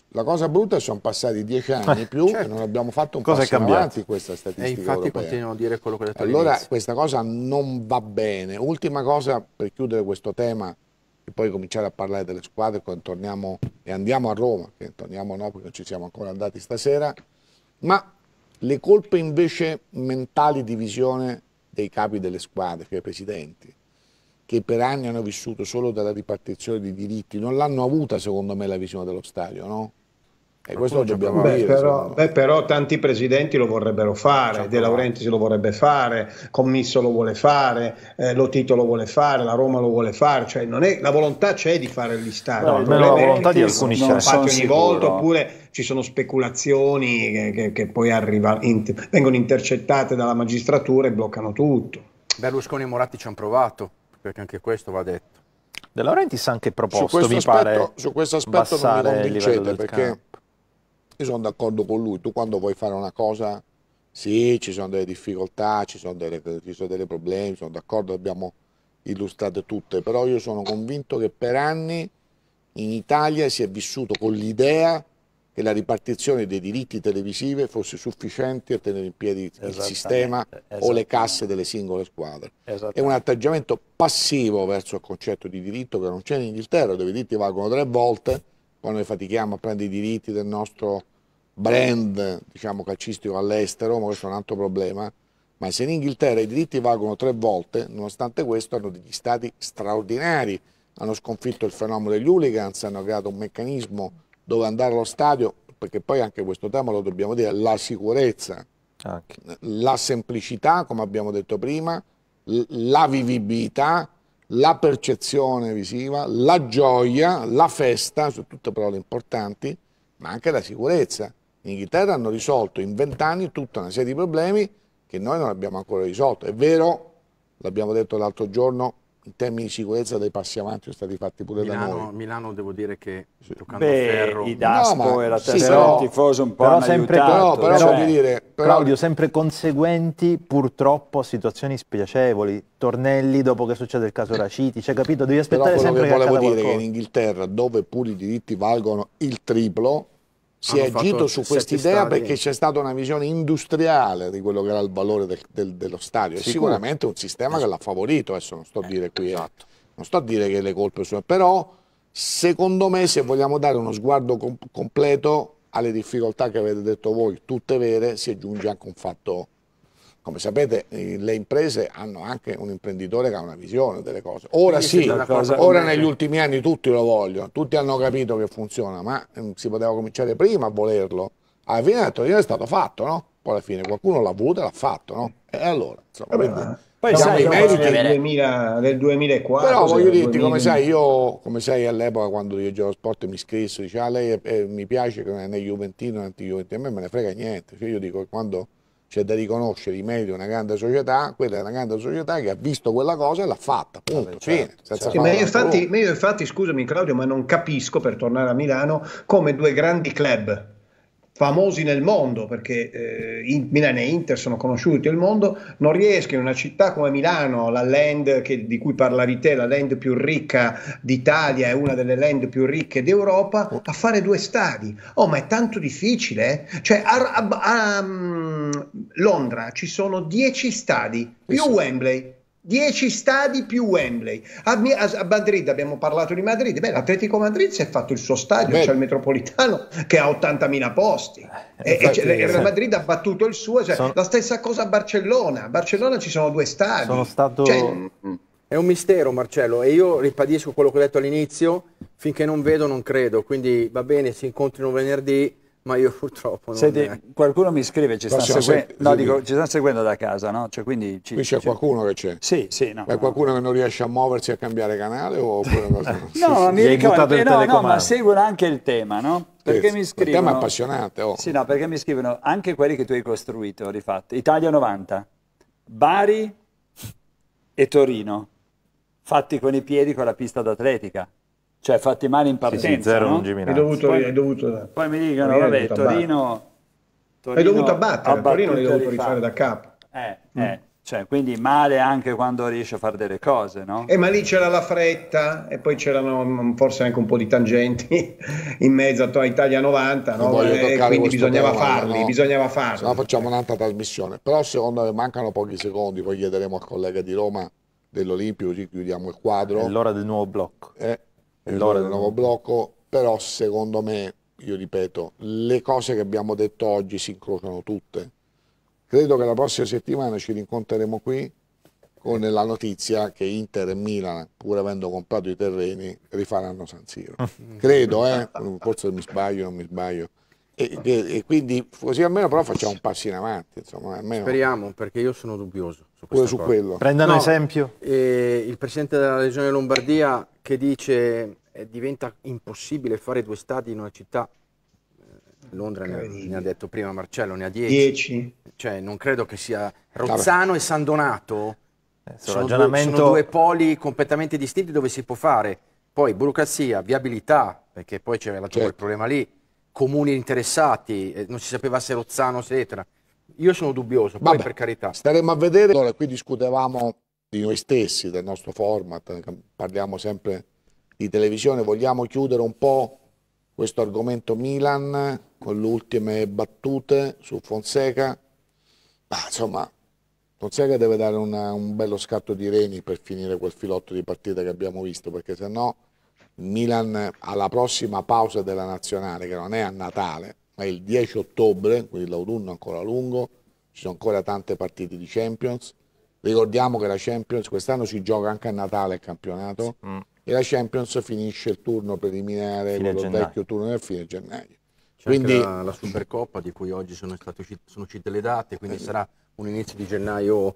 La cosa brutta è che sono passati dieci anni in più certo. e non abbiamo fatto un cosa passo avanti questa statistica. E eh, infatti europea. continuano a dire quello che detto Allora all'inizio. questa cosa non va bene. Ultima cosa per chiudere questo tema e poi cominciare a parlare delle squadre quando torniamo e andiamo a Roma, che torniamo no perché non ci siamo ancora andati stasera, ma le colpe invece mentali di visione dei capi delle squadre, cioè i presidenti, che per anni hanno vissuto solo dalla ripartizione di diritti, non l'hanno avuta secondo me la visione dello stadio, no? E questo lo dobbiamo beh, dire. Però, beh, però tanti presidenti lo vorrebbero fare, De Laurenti lo vorrebbe fare, Commisso lo vuole fare, eh, Tito lo vuole fare, la Roma lo vuole fare, cioè è, la volontà c'è di fare gli stadi. No, la volontà di alcuni c'è. Ogni volta oppure ci sono speculazioni che, che, che poi arriva, inter, vengono intercettate dalla magistratura e bloccano tutto. Berlusconi e Moratti ci hanno provato, perché anche questo va detto. De Laurentiis ha anche proposto, su questo mi aspetto, pare, su questo aspetto non mi convincete perché... Campo io sono d'accordo con lui, tu quando vuoi fare una cosa, sì, ci sono delle difficoltà, ci sono dei problemi, sono d'accordo, abbiamo illustrate tutte, però io sono convinto che per anni in Italia si è vissuto con l'idea che la ripartizione dei diritti televisivi fosse sufficiente a tenere in piedi il sistema o le casse delle singole squadre. È un atteggiamento passivo verso il concetto di diritto che non c'è in Inghilterra, dove i diritti valgono tre volte poi noi fatichiamo a prendere i diritti del nostro brand diciamo, calcistico all'estero, ma questo è un altro problema, ma se in Inghilterra i diritti valgono tre volte, nonostante questo hanno degli stati straordinari, hanno sconfitto il fenomeno degli hooligans, hanno creato un meccanismo dove andare allo stadio, perché poi anche questo tema lo dobbiamo dire, la sicurezza, anche. la semplicità, come abbiamo detto prima, la vivibilità, la percezione visiva, la gioia, la festa, sono tutte parole importanti, ma anche la sicurezza. In Inghilterra hanno risolto in vent'anni tutta una serie di problemi che noi non abbiamo ancora risolto. È vero, l'abbiamo detto l'altro giorno, in termini di sicurezza dei passi avanti sono stati fatti pure Milano, da noi. Milano devo dire che sì. toccando Beh, ferro... Idasco no, ma, era sì, però, tifoso un po' però sempre, però, però, cioè, dire, però, Claudio, sempre conseguenti purtroppo a situazioni spiacevoli, tornelli dopo che succede il caso eh. Raciti, cioè capito, devi aspettare sempre che accada volevo dire qualcosa. che in Inghilterra, dove pure i diritti valgono il triplo, si è agito su quest'idea perché c'è stata una visione industriale di quello che era il valore del, del, dello stadio. È sicuramente un sistema che l'ha esatto. favorito, adesso non sto, a dire qui, eh, esatto. non sto a dire che le colpe sono, però secondo me se vogliamo dare uno sguardo com completo alle difficoltà che avete detto voi, tutte vere, si aggiunge anche un fatto come sapete le imprese hanno anche un imprenditore che ha una visione delle cose. Ora Quindi sì, ora negli ultimi anni tutti lo vogliono, tutti hanno capito che funziona, ma mm, si poteva cominciare prima a volerlo. Alla fine a Torino è stato fatto, no? Poi alla fine qualcuno l'ha voluto e l'ha fatto, no? E allora, insomma, eh, quindi, poi sai, i meriti del, 2000, del 2004. Però voglio dirti, 2000. come sai, io come sai all'epoca quando dirigevo sport mi iscrissi, diceva ah, lei eh, mi piace che non è né Juventino né anti-Juventino, a me me ne frega niente. Cioè, io dico che quando c'è da riconoscere i meriti di una grande società, quella è una grande società che ha visto quella cosa e l'ha fatta, punto, certo, fine, certo. Sì, ma io infatti, io infatti, scusami Claudio, ma non capisco, per tornare a Milano, come due grandi club famosi nel mondo, perché eh, in, Milano e Inter sono conosciuti nel mondo, non riesca in una città come Milano, la land che, di cui parlavi te, la land più ricca d'Italia e una delle land più ricche d'Europa, oh. a fare due stadi. Oh, ma è tanto difficile. Eh? Cioè, a, a, a, a mm, Londra ci sono dieci stadi, più Wembley 10 stadi più Wembley. A, a, Madrid abbiamo parlato di Madrid, beh, l'Atletico Madrid si è fatto il suo stadio, beh. c'è il Metropolitano che ha 80.000 posti. Eh, e, il Madrid ha battuto il suo, cioè, sono... la stessa cosa a Barcellona. A Barcellona ci sono due stadi. Sono stato... cioè... È un mistero Marcello e io ribadisco quello che ho detto all'inizio, finché non vedo non credo, quindi va bene, si incontrino venerdì ma io purtroppo non Senti, è... qualcuno mi scrive, ci stanno, seguen... no, dico, ci stanno seguendo da casa, no? Cioè, quindi ci, Qui c'è ci... qualcuno che c'è? Sì, sì. No, ma no. qualcuno che non riesce a muoversi a cambiare canale oppure... no, sì, no, mi no, no, ma seguono anche il tema, no? Perché sì, mi scrivono... Il tema appassionante, oh. Sì, no, perché mi scrivono anche quelli che tu hai costruito, rifatti. Italia 90, Bari e Torino, fatti con i piedi con la pista d'atletica cioè fatti male in partenza. Sì, sì, zero no? Hai dovuto, poi, hai dovuto, poi mi dicono, Torino vabbè, Torino, Torino... Hai dovuto abbattere, Torino l'hai dovuto rifare da capo. Eh, eh mm. eh, cioè, quindi male anche quando riesce a fare delle cose, no? Eh, ma lì c'era la fretta e poi c'erano mm, forse anche un po' di tangenti in mezzo a Italia 90, no? Eh, e quindi bisognava tema, farli, no? bisognava farli. Se no facciamo un'altra trasmissione. Però secondo me mancano pochi secondi, poi chiederemo al collega di Roma dell'Olimpio, così chiudiamo il quadro. È l'ora del nuovo blocco. Eh, il del nuovo blocco, però secondo me, io ripeto, le cose che abbiamo detto oggi si incrociano tutte. Credo che la prossima settimana ci rincontreremo qui con la notizia che Inter e Milan, pur avendo comprato i terreni, rifaranno San Siro. Credo, eh? forse mi sbaglio, non mi sbaglio. E, e, e, quindi così almeno però facciamo un passo in avanti. Insomma, almeno... Speriamo, perché io sono dubbioso. Su Pure su cosa. quello. Prendano no, esempio. Eh, il presidente della regione Lombardia che dice eh, diventa impossibile fare due stadi in una città. Eh, Londra ne, ne, ha detto prima Marcello, ne ha 10. Cioè, non credo che sia Rozzano Vabbè. e San Donato. Eh, sono, ragionamento... due, sono due poli completamente distinti dove si può fare. Poi burocrazia, viabilità, perché poi c'era certo. il problema lì comuni interessati, eh, non si sapeva se Rozzano, eccetera. Io sono dubbioso, poi Vabbè, per carità. Staremo a vedere. Allora, qui discutevamo di noi stessi, del nostro format, eh, parliamo sempre di televisione, vogliamo chiudere un po' questo argomento Milan con le ultime battute su Fonseca. Bah, insomma, Fonseca deve dare una, un bello scatto di reni per finire quel filotto di partita che abbiamo visto, perché se no Milan alla prossima pausa della nazionale, che non è a Natale, ma il 10 ottobre, quindi l'autunno ancora lungo, ci sono ancora tante partite di Champions. Ricordiamo che la Champions quest'anno si gioca anche a Natale il campionato mm. e la Champions finisce il turno preliminare, fine quello gennaio. vecchio turno nel fine gennaio. quindi la, la, Supercoppa di cui oggi sono, state, sono uscite le date, quindi eh. sarà un inizio di gennaio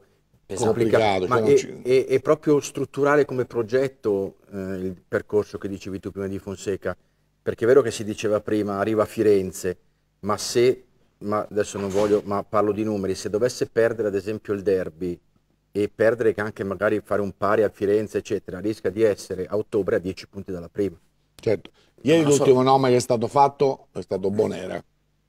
Esatto. complicato. Ma cioè è, ci... è, è, proprio strutturale come progetto eh, il percorso che dicevi tu prima di Fonseca, perché è vero che si diceva prima arriva a Firenze, ma se, ma adesso non voglio, ma parlo di numeri, se dovesse perdere ad esempio il derby e perdere anche magari fare un pari a Firenze, eccetera, rischia di essere a ottobre a 10 punti dalla prima. Certo, ieri l'ultimo so... nome che è stato fatto è stato Bonera.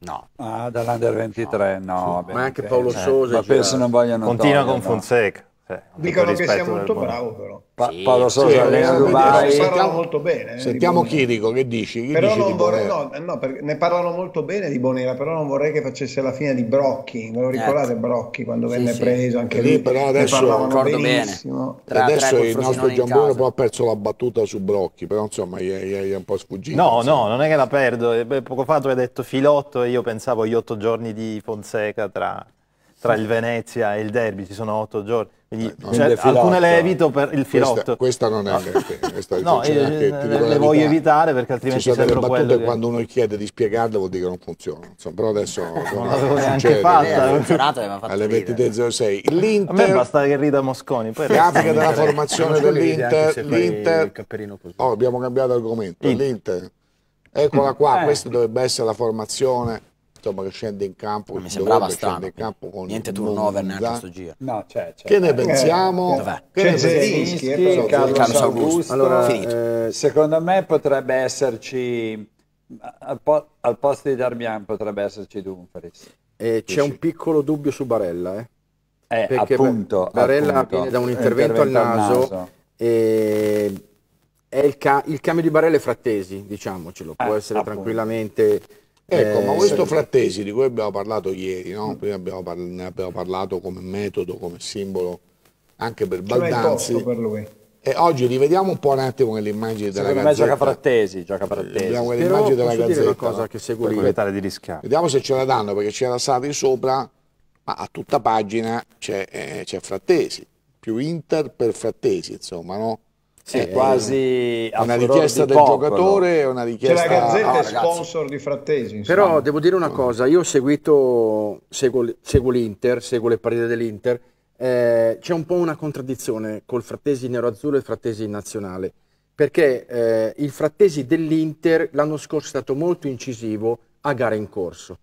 No. Ah, dall'Under 23, no. no. Ma anche Paolo Sosa. Eh, ma penso non vogliano Continua con Fonseca. Cioè, Dicono che sia molto bravo, però. Pa- sì, Paolo Sosa sì, a Dubai. molto bene. Eh, sentiamo Chirico, che dici? Chi però dici non vorrei, no, no, ne parlano molto bene di Bonera, però non vorrei che facesse la fine di Brocchi. Ve lo ricordate ecco. Brocchi quando sì, venne preso? Anche lì, lì però adesso, benissimo. Tra, adesso tra il nostro Giambone poi ha perso la battuta su Brocchi, però insomma gli è, un po' sfuggito. No, insomma. no, non è che la perdo. Eh, poco fa tu hai detto filotto e io pensavo agli otto giorni di Fonseca tra tra il Venezia e il derby, ci sono otto giorni. Quindi, cioè, alcune le evito per il filotto. Questa, questa non è questa no, eh, eh, le, voglio evitare perché altrimenti ci sono delle battute che... quando uno chiede di spiegarle vuol dire che non funziona. Insomma, però adesso non l'avevo neanche fatta. Alle 23.06 l'Inter. A me basta che rida Mosconi. Poi grafica della formazione dell'Inter. L'Inter. Oh, abbiamo cambiato argomento. L'Inter. Eccola qua, questa dovrebbe essere la formazione insomma, che scende in campo. mi sembrava strano. In campo con niente turnover neanche questo giro. No, c'è, cioè, c'è. Cioè, che ne eh, pensiamo? Dov'è? Eh, cioè, che ne Zelinski, Carlos, Carlos Augusto. Allora, Eh, secondo me potrebbe esserci, al, po al posto di Darmian potrebbe esserci Dumfries. Eh, c'è un piccolo dubbio su Barella, eh? Eh, perché appunto, Barella appunto, viene da un intervento, intervento al naso, naso. E il, ca il, cambio di Barella è frattesi, diciamocelo, può eh, essere appunto. tranquillamente Ecco, ma questo eh, frattesi di cui abbiamo parlato ieri, no? prima abbiamo par ne abbiamo parlato come metodo, come simbolo anche per Baldanzi. per lui. E oggi rivediamo un po' un attimo l'immagine della Secondo Gazzetta. Secondo me gioca frattesi, gioca eh, frattesi. Vediamo quelle della Gazzetta. una cosa no? che segue di ecco. rischiare. Vediamo se ce la danno, perché c'era Sarri sopra, ma a tutta pagina c'è eh, frattesi. Più Inter per frattesi, insomma, no? Sì, è eh, quasi una richiesta del popolo. giocatore, una richiesta... C'è la Gazzetta è sponsor di Frattesi. Insomma. Però devo dire una mm. cosa, io ho seguito, seguo, seguo l'Inter, seguo le partite dell'Inter, eh, c'è un po' una contraddizione col Frattesi nero-azzurro e il Frattesi nazionale, perché eh, il Frattesi dell'Inter l'anno scorso è stato molto incisivo a gara in corso.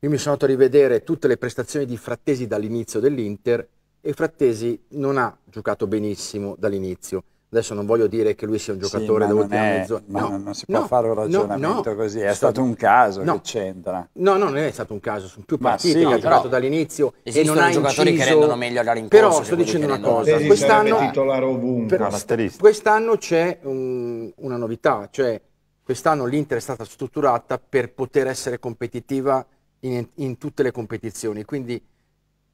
Io mi sono andato a rivedere tutte le prestazioni di Frattesi dall'inizio dell'Inter e Frattesi non ha giocato benissimo dall'inizio Adesso non voglio dire che lui sia un giocatore sì, dell'ultima mezz'ora. Ma no, non si può no, fare un ragionamento no, così, è stato, stato un caso no, che c'entra. No, no, non è stato un caso, sono più partite sì, che ha giocato dall'inizio e non ha giocatori inciso, che rendono meglio la rincorsa. Però sto dicendo una cosa, quest'anno, titolare per, quest'anno c'è un, una novità, cioè quest'anno l'Inter è stata strutturata per poter essere competitiva in, in tutte le competizioni, quindi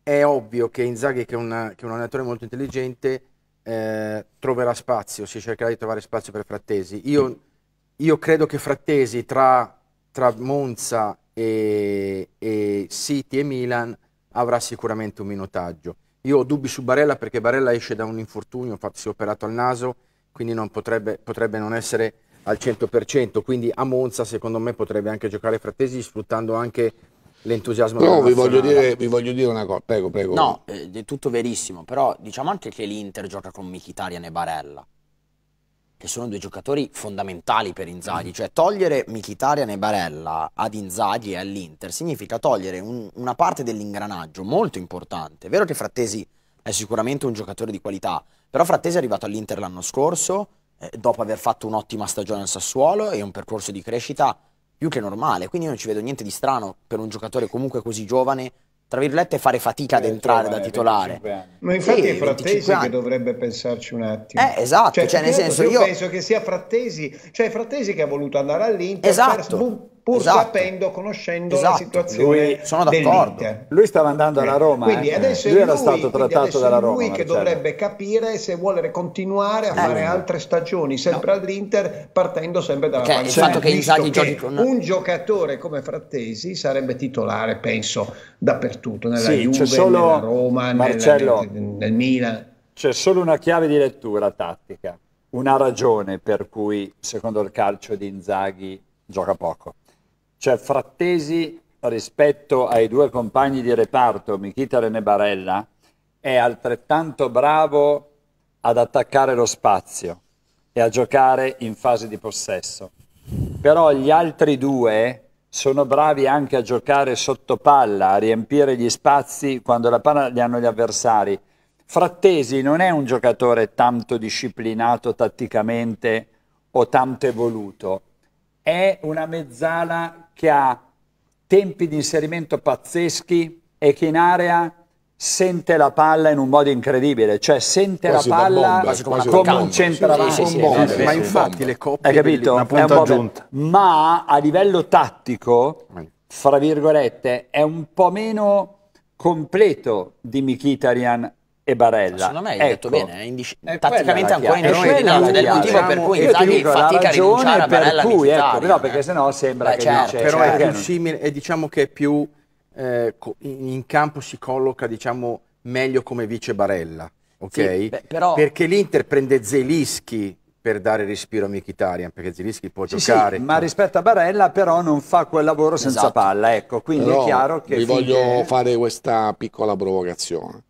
è ovvio che Inzaghi, che è, una, che è un allenatore molto intelligente, eh, troverà spazio, si cercherà di trovare spazio per Frattesi. Io, io credo che Frattesi tra, tra Monza e, e, City e Milan avrà sicuramente un minutaggio. Io ho dubbi su Barella perché Barella esce da un infortunio, si è operato al naso, quindi non potrebbe, potrebbe non essere al 100%, quindi a Monza secondo me potrebbe anche giocare Frattesi sfruttando anche l'entusiasmo. No, vi voglio, dire, vi voglio, dire, una cosa, prego, prego. No, eh, è tutto verissimo, però diciamo anche che l'Inter gioca con Michitarian e Barella, che sono due giocatori fondamentali per Inzaghi, mm. cioè togliere Michitarian e Barella ad Inzaghi e all'Inter significa togliere un, una parte dell'ingranaggio molto importante. È vero che Frattesi è sicuramente un giocatore di qualità, però Frattesi è arrivato all'Inter l'anno scorso, eh, dopo aver fatto un'ottima stagione al Sassuolo e un percorso di crescita più che normale. Quindi io non ci vedo niente di strano per un giocatore comunque così giovane, tra virgolette, fare fatica ad eh, entrare cioè, da titolare. Ma infatti sì, è Frattesi che dovrebbe pensarci un attimo. Eh, esatto, cioè, cioè nel senso io... Io penso che sia Frattesi, cioè Frattesi che ha voluto andare all'Inter esatto. per pur esatto. sapendo, conoscendo esatto. la situazione lui, Lui stava andando alla eh, Roma, quindi eh. adesso lui, lui era stato trattato dalla Roma. È lui che Marcello. dovrebbe capire se vuole continuare a eh. fare altre stagioni sempre no. all'Inter partendo sempre dalla okay, il fatto che, che giochi con... un giocatore come Frattesi sarebbe titolare, penso, dappertutto, nella sì, Juve, solo... nella Roma, Marcello, nel, nel Milan. C'è solo una chiave di lettura tattica, una ragione per cui secondo il calcio di Inzaghi gioca poco. Cioè Frattesi rispetto ai due compagni di reparto, Michita e Barella, è altrettanto bravo ad attaccare lo spazio e a giocare in fase di possesso. Però gli altri due sono bravi anche a giocare sotto palla, a riempire gli spazi quando la palla li hanno gli avversari. Frattesi non è un giocatore tanto disciplinato tatticamente o tanto evoluto, è una mezzala che ha tempi di inserimento pazzeschi e che in area sente la palla in un modo incredibile, cioè sente quasi la palla bomba, come, un centravanti. Sì, sì, sì, ma infatti le coppie Hai capito? È un Ma a livello tattico, fra virgolette, è un po' meno completo di Mkhitaryan e Barella. Secondo me hai ecco. detto bene, indic- tatticamente ancora in indisciplinato ed è il motivo per cui Inzaghi dico, fatica a rinunciare a Barella cui, ecco, però perché sennò sembra Beh, che certo, dice, però certo. è più simile e diciamo che è più eh, in campo si colloca diciamo meglio come vice Barella, ok? Sì, beh, però... Perché l'Inter prende Zelischi per dare respiro a Mkhitaryan perché Zelischi può sì, giocare sì, ma rispetto a Barella però non fa quel lavoro senza esatto. palla ecco quindi però è chiaro che vi finché... voglio fare questa piccola provocazione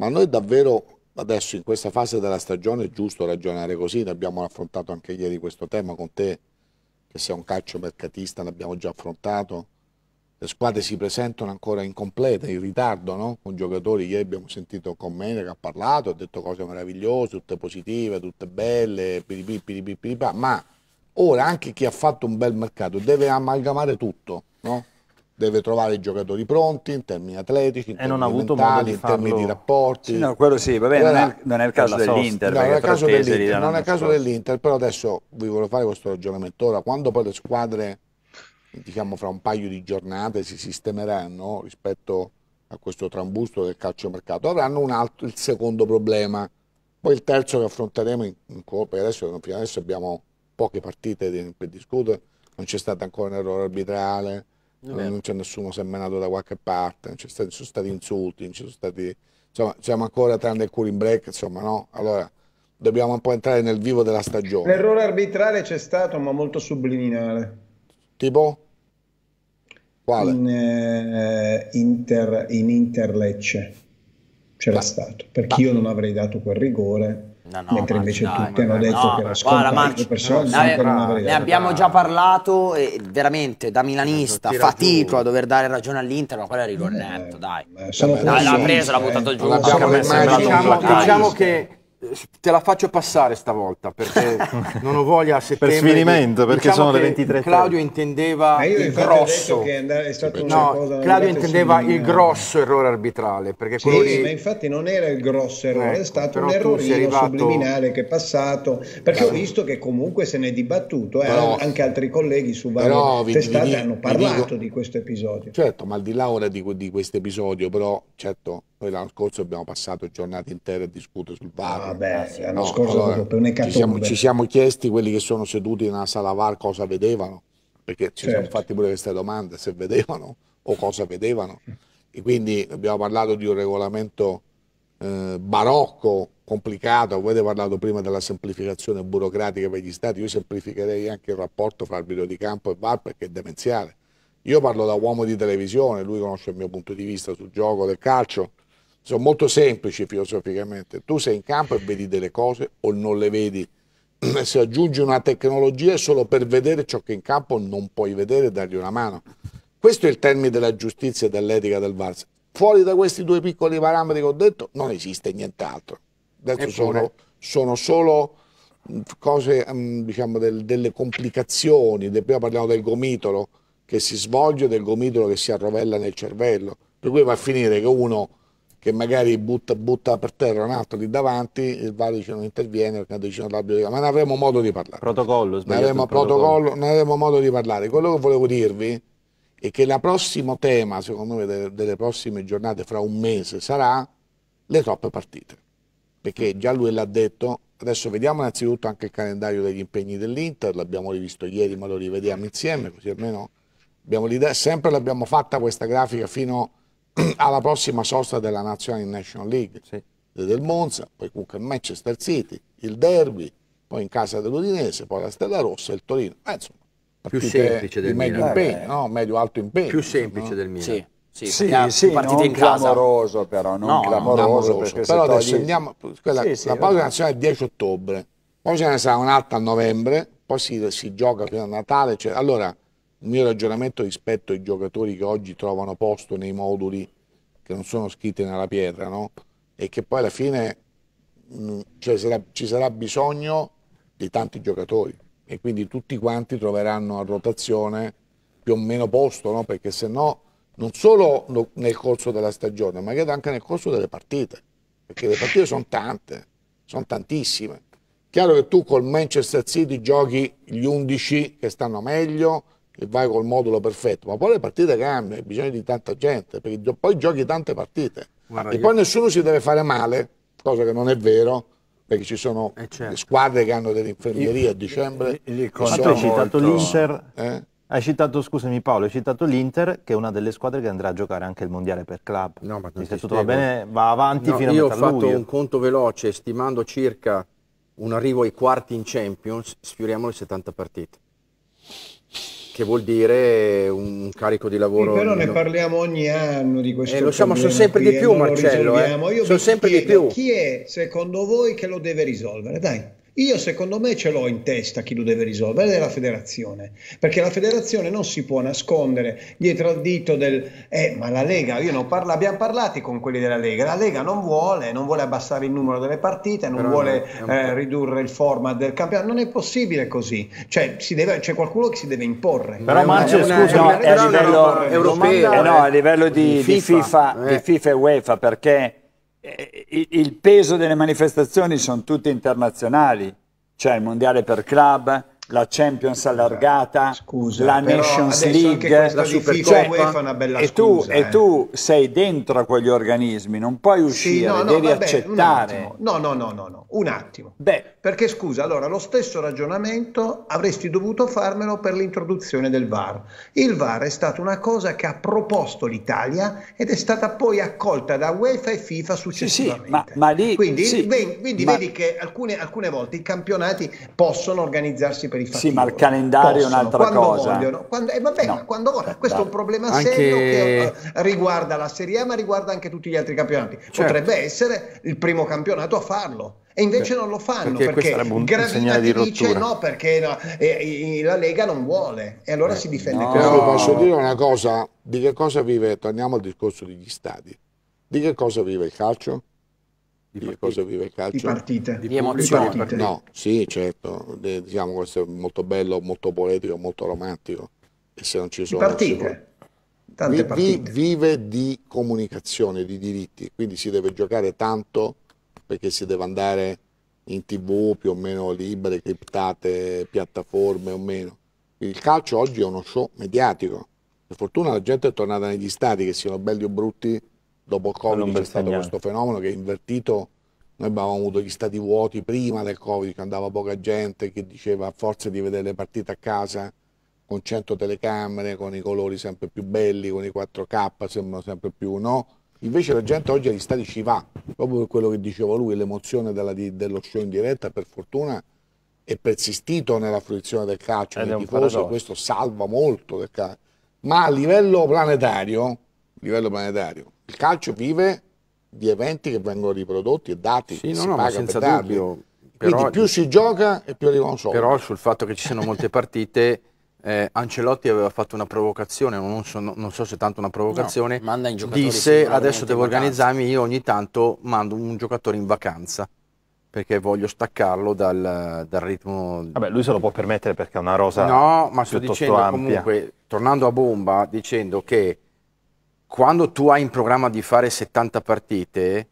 ma noi davvero adesso in questa fase della stagione è giusto ragionare così, ne abbiamo affrontato anche ieri questo tema con te, che sei un calcio mercatista, l'abbiamo già affrontato. Le squadre si presentano ancora incomplete, in ritardo, no? con giocatori. Ieri abbiamo sentito Commene che ha parlato, ha detto cose meravigliose, tutte positive, tutte belle, piripì, piripì, piripà, ma ora anche chi ha fatto un bel mercato deve amalgamare tutto. No? deve trovare i giocatori pronti in termini atletici, in e termini mentali, in termini di rapporti. Sì, no, quello sì, va bene, non, è, non è il caso dell'Inter. non è il caso dell'Inter, non è però adesso vi voglio fare questo ragionamento ora, quando poi le squadre, diciamo fra un paio di giornate, si sistemeranno rispetto a questo trambusto del calciomercato, avranno altro, il secondo problema, poi il terzo che affronteremo in, in Coppa, adesso, adesso abbiamo poche partite per discutere, non c'è stato ancora un errore arbitrale, non c'è nessuno è menato da qualche parte, ci sono stati insulti, ci sono stati, insomma siamo ancora tranne il cooling break, insomma no, allora dobbiamo un po' entrare nel vivo della stagione. L'errore arbitrale c'è stato ma molto subliminale. Tipo? Quale? In, eh, inter, in Interlecce c'era stato, perché ah. io non avrei dato quel rigore No, no, mentre invece dai, tutti hanno detto no, che era guarda, Marci, persone ne, eh, ne abbiamo già parlato e veramente da milanista fatico a dover dare ragione all'Inter ma quello è rigonnetto eh, dai, eh, dai l'ha preso l'ha buttato giù diciamo, diciamo che te la faccio passare stavolta perché non ho voglia a settembre per sfinimento perché diciamo sono le 23 Claudio intendeva il grosso no, Claudio intendeva il grosso errore arbitrale perché sì, quello lì... ma infatti non era il grosso errore ecco, è stato un errorino arrivato... subliminale che è passato perché ho visto che comunque se ne è dibattuto eh, però, anche altri colleghi su varie testate vi, hanno parlato dico, di questo episodio certo ma al di là ora di, di questo episodio però certo noi l'anno scorso abbiamo passato giornate intere a discutere sul VAR Vabbè, ah, l'anno no, scorso allora, per Ci siamo, ci siamo chiesti quelli che sono seduti nella sala VAR cosa vedevano, perché ci certo. siamo fatti pure queste domande, se vedevano o cosa vedevano. E quindi abbiamo parlato di un regolamento eh, barocco, complicato. avete parlato prima della semplificazione burocratica per gli stati. Io semplificherei anche il rapporto fra arbitro di campo e VAR perché è demenziale. Io parlo da uomo di televisione, lui conosce il mio punto di vista sul gioco del calcio sono molto semplici filosoficamente. Tu sei in campo e vedi delle cose o non le vedi. Se aggiungi una tecnologia solo per vedere ciò che in campo non puoi vedere e dargli una mano. Questo è il termine della giustizia e dell'etica del VARS. Fuori da questi due piccoli parametri che ho detto non esiste nient'altro. sono, sono, solo mm, cose, mm, diciamo, del, delle complicazioni. Prima parliamo del gomitolo che si svolge, del gomitolo che si arrovella nel cervello. Per cui va a finire che uno che magari butta, butta, per terra un altro lì davanti, il VAR non interviene perché non decisione dell'arbitro, ma ne avremo modo di parlare. Protocollo, ne avremo, protocollo. ne avremo modo di parlare. Quello che volevo dirvi è che il prossimo tema, secondo me, delle, delle, prossime giornate, fra un mese, sarà le troppe partite. Perché già lui l'ha detto, adesso vediamo innanzitutto anche il calendario degli impegni dell'Inter, l'abbiamo rivisto ieri, ma lo rivediamo insieme, così almeno abbiamo l'idea, sempre l'abbiamo fatta questa grafica fino a alla prossima sosta della nazionale in National League sì. del Monza, poi comunque il Manchester City, il Derby, poi in casa dell'Udinese, poi la Stella Rossa e il Torino. Eh, insomma, più semplice del medio Milan. impegno, eh, no? medio alto impegno. Più semplice no? del Milan. Sì. Sì, sì, sì non in clamoroso però, non no, clamoroso, non perché però adesso togli... andiamo, quella, sì, sì, la pausa nazionale è il 10 ottobre, poi ce ne sarà un'altra a novembre, poi si, si gioca fino a Natale, cioè, allora il mio ragionamento rispetto ai giocatori che oggi trovano posto nei moduli che non sono scritti nella pietra, no? E che poi alla fine mm, cioè sarà, ci sarà bisogno di tanti giocatori e quindi tutti quanti troveranno a rotazione più o meno posto, no? Perché se no non solo nel corso della stagione, ma anche nel corso delle partite, perché le partite sono tante, sono tantissime. Chiaro che tu col Manchester City giochi gli 11 che stanno meglio, e vai col modulo perfetto, ma poi le partite cambiano, hai bisogno di tanta gente, perché poi giochi tante partite. Guarda, e io... poi nessuno si deve fare male, cosa che non è vero, perché ci sono eh certo. squadre che hanno dell'infermieria io... a dicembre. Io, sono... tu hai citato molto... l'Inter, eh? hai citato, scusami Paolo, hai citato l'Inter che è una delle squadre che andrà a giocare anche il Mondiale per club. No, ma se tutto va bene va avanti no, fino a Io ho fatto luglio. un conto veloce, stimando circa un arrivo ai quarti in Champions, sfioriamo le 70 partite che vuol dire un carico di lavoro. Sì, però ne parliamo ogni anno di questo. Eh, lo siamo, sono sempre qui, di più, Marcello. Eh. Io sono sempre chiedo, di più. Chi è secondo voi che lo deve risolvere? Dai. Io secondo me ce l'ho in testa chi lo deve risolvere, è la federazione, perché la federazione non si può nascondere dietro al dito del eh, ma la Lega, io non parla, abbiamo parlato con quelli della Lega, la Lega non vuole, non vuole abbassare il numero delle partite, non Però vuole no, eh, ridurre il format del campionato, non è possibile così, cioè, deve, c'è qualcuno che si deve imporre. Però Marcio, scusa, no, è a livello europeo, eh no, a livello di, di FIFA, di FIFA, eh. di FIFA e UEFA perché eh, il peso delle manifestazioni sono tutte internazionali, c'è cioè il mondiale per club, la Champions allargata, scusa, la Nations League, la Supercoppa. Cioè, e, tu, eh. e tu sei dentro a quegli organismi, non puoi uscire, sì, no, no, devi vabbè, accettare. No, no, no, no, no, un attimo. Beh. Perché scusa, allora lo stesso ragionamento avresti dovuto farmelo per l'introduzione del VAR. Il VAR è stata una cosa che ha proposto l'Italia ed è stata poi accolta da UEFA e FIFA successivamente. Sì, sì, ma, ma lì, quindi, sì, quindi ma... vedi che alcune, alcune volte i campionati possono organizzarsi per per i fatti. Sì, ma il calendario possono, è un'altra cosa. Vogliono, quando, eh, vabbè, no, quando vogliono. Questo è un problema anche... serio che eh, riguarda la Serie A, ma riguarda anche tutti gli altri campionati. Certo. Potrebbe essere il primo campionato a farlo. E invece non lo fanno perché, perché un Gravina di dice rottura. no perché no, e, e, la Lega non vuole e allora eh, si difende no. Però posso dire una cosa, di che cosa vive, torniamo al discorso degli stadi, di che cosa vive il calcio? Di, di cosa vive il calcio? Di partite. Di, di emozioni. Partite. No, sì, certo. Diciamo questo è molto bello, molto poetico, molto romantico. E se non ci sono... Di partite. Tante partite. Vi, vive di comunicazione, di diritti. Quindi si deve giocare tanto perché si deve andare in tv più o meno libere, criptate, piattaforme o meno. Il calcio oggi è uno show mediatico. Per fortuna la gente è tornata negli stati, che siano belli o brutti, dopo il Covid c'è stato questo fenomeno che è invertito. Noi abbiamo avuto gli stati vuoti prima del Covid, che andava poca gente, che diceva a forza di vedere le partite a casa con 100 telecamere, con i colori sempre più belli, con i 4K, sembrano sempre più no. Invece la gente oggi agli stati ci va, proprio per quello che diceva lui, l'emozione dello show in diretta, per fortuna, è persistito nella fruizione del calcio, Ed nel tifoso, questo salva molto del calcio. Ma a livello planetario, livello planetario il calcio vive di eventi che vengono riprodotti e dati sì, no, no, ma senza dubbio. Però, Quindi più si gioca e più arrivano soldi. Però sul fatto che ci siano molte partite, eh, Ancelotti aveva fatto una provocazione, non so, non so se tanto una provocazione, no, disse adesso devo organizzarmi, io ogni tanto mando un giocatore in vacanza perché voglio staccarlo dal, dal, ritmo. Vabbè, lui se lo può permettere perché è una rosa. No, ma sto dicendo ampia. comunque, tornando a bomba, dicendo che quando tu hai in programma di fare 70 partite,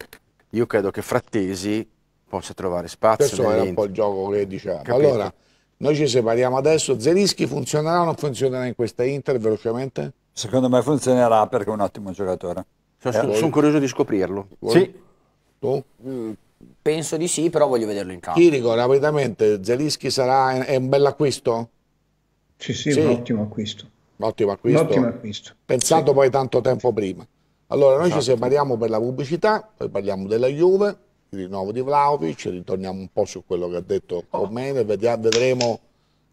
io credo che Frattesi possa trovare spazio. Questo era un po' il gioco che diceva. Allora, noi ci separiamo adesso. Zerischi funzionerà o non funzionerà in questa Inter velocemente? Secondo me funzionerà perché è un ottimo giocatore. Cioè, eh, sono, sono curioso di scoprirlo. Voi? Sì. Tu? Mm, penso di sì, però voglio vederlo in campo. Chirico, rapidamente, Zerischi sarà, è un bel acquisto? Sì, sì, sì. un ottimo acquisto. Ottimo acquisto. Ottimo acquisto. Pensato sì. poi tanto tempo prima. Allora, noi esatto. ci separiamo per la pubblicità, poi parliamo della Juve, il rinnovo di Vlaovic, ritorniamo un po' su quello che ha detto oh. Comene, vedremo,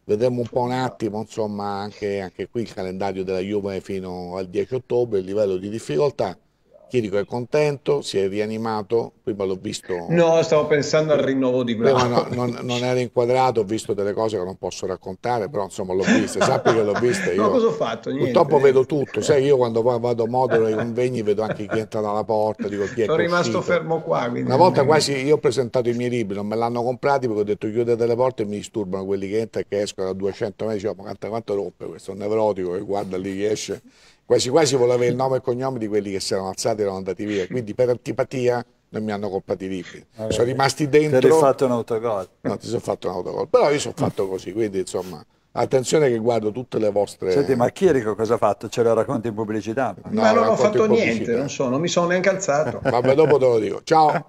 vedremo, un po' un attimo, insomma, anche, anche qui il calendario della Juve fino al 10 ottobre, il livello di difficoltà Chirico è contento, si è rianimato, prima l'ho visto... No, stavo pensando al rinnovo di Vlaovic. No, no, non era inquadrato, ho visto delle cose che non posso raccontare, però insomma l'ho vista, sappi che l'ho vista io. No, cosa ho fatto? Niente, Purtroppo vedo tutto, sai, io quando poi vado a modulo ai convegni vedo anche chi entra dalla porta, dico chi è Sono rimasto uscito. fermo qua. Una volta quasi io ho presentato i miei libri, non me l'hanno comprati perché ho detto chiudete le porte e mi disturbano quelli che entrano e che escono da 200 metri, dicevo ma quanto, rompe questo, è un nevrotico che guarda lì che esce quasi quasi voleva il nome e cognome di quelli che si erano alzati e erano andati via. Quindi per antipatia non mi hanno compatibili. Vabbè, sono rimasti dentro. Ti hai fatto un autogol. No, ti sono fatto un autogol. Però io sono fatto così, quindi insomma. Attenzione che guardo tutte le vostre... Senti, ma Chirico cosa ha fatto? Ce lo racconti in pubblicità? No, ma non ho fatto niente, non, so, non mi sono neanche alzato. Vabbè, dopo te lo dico. Ciao!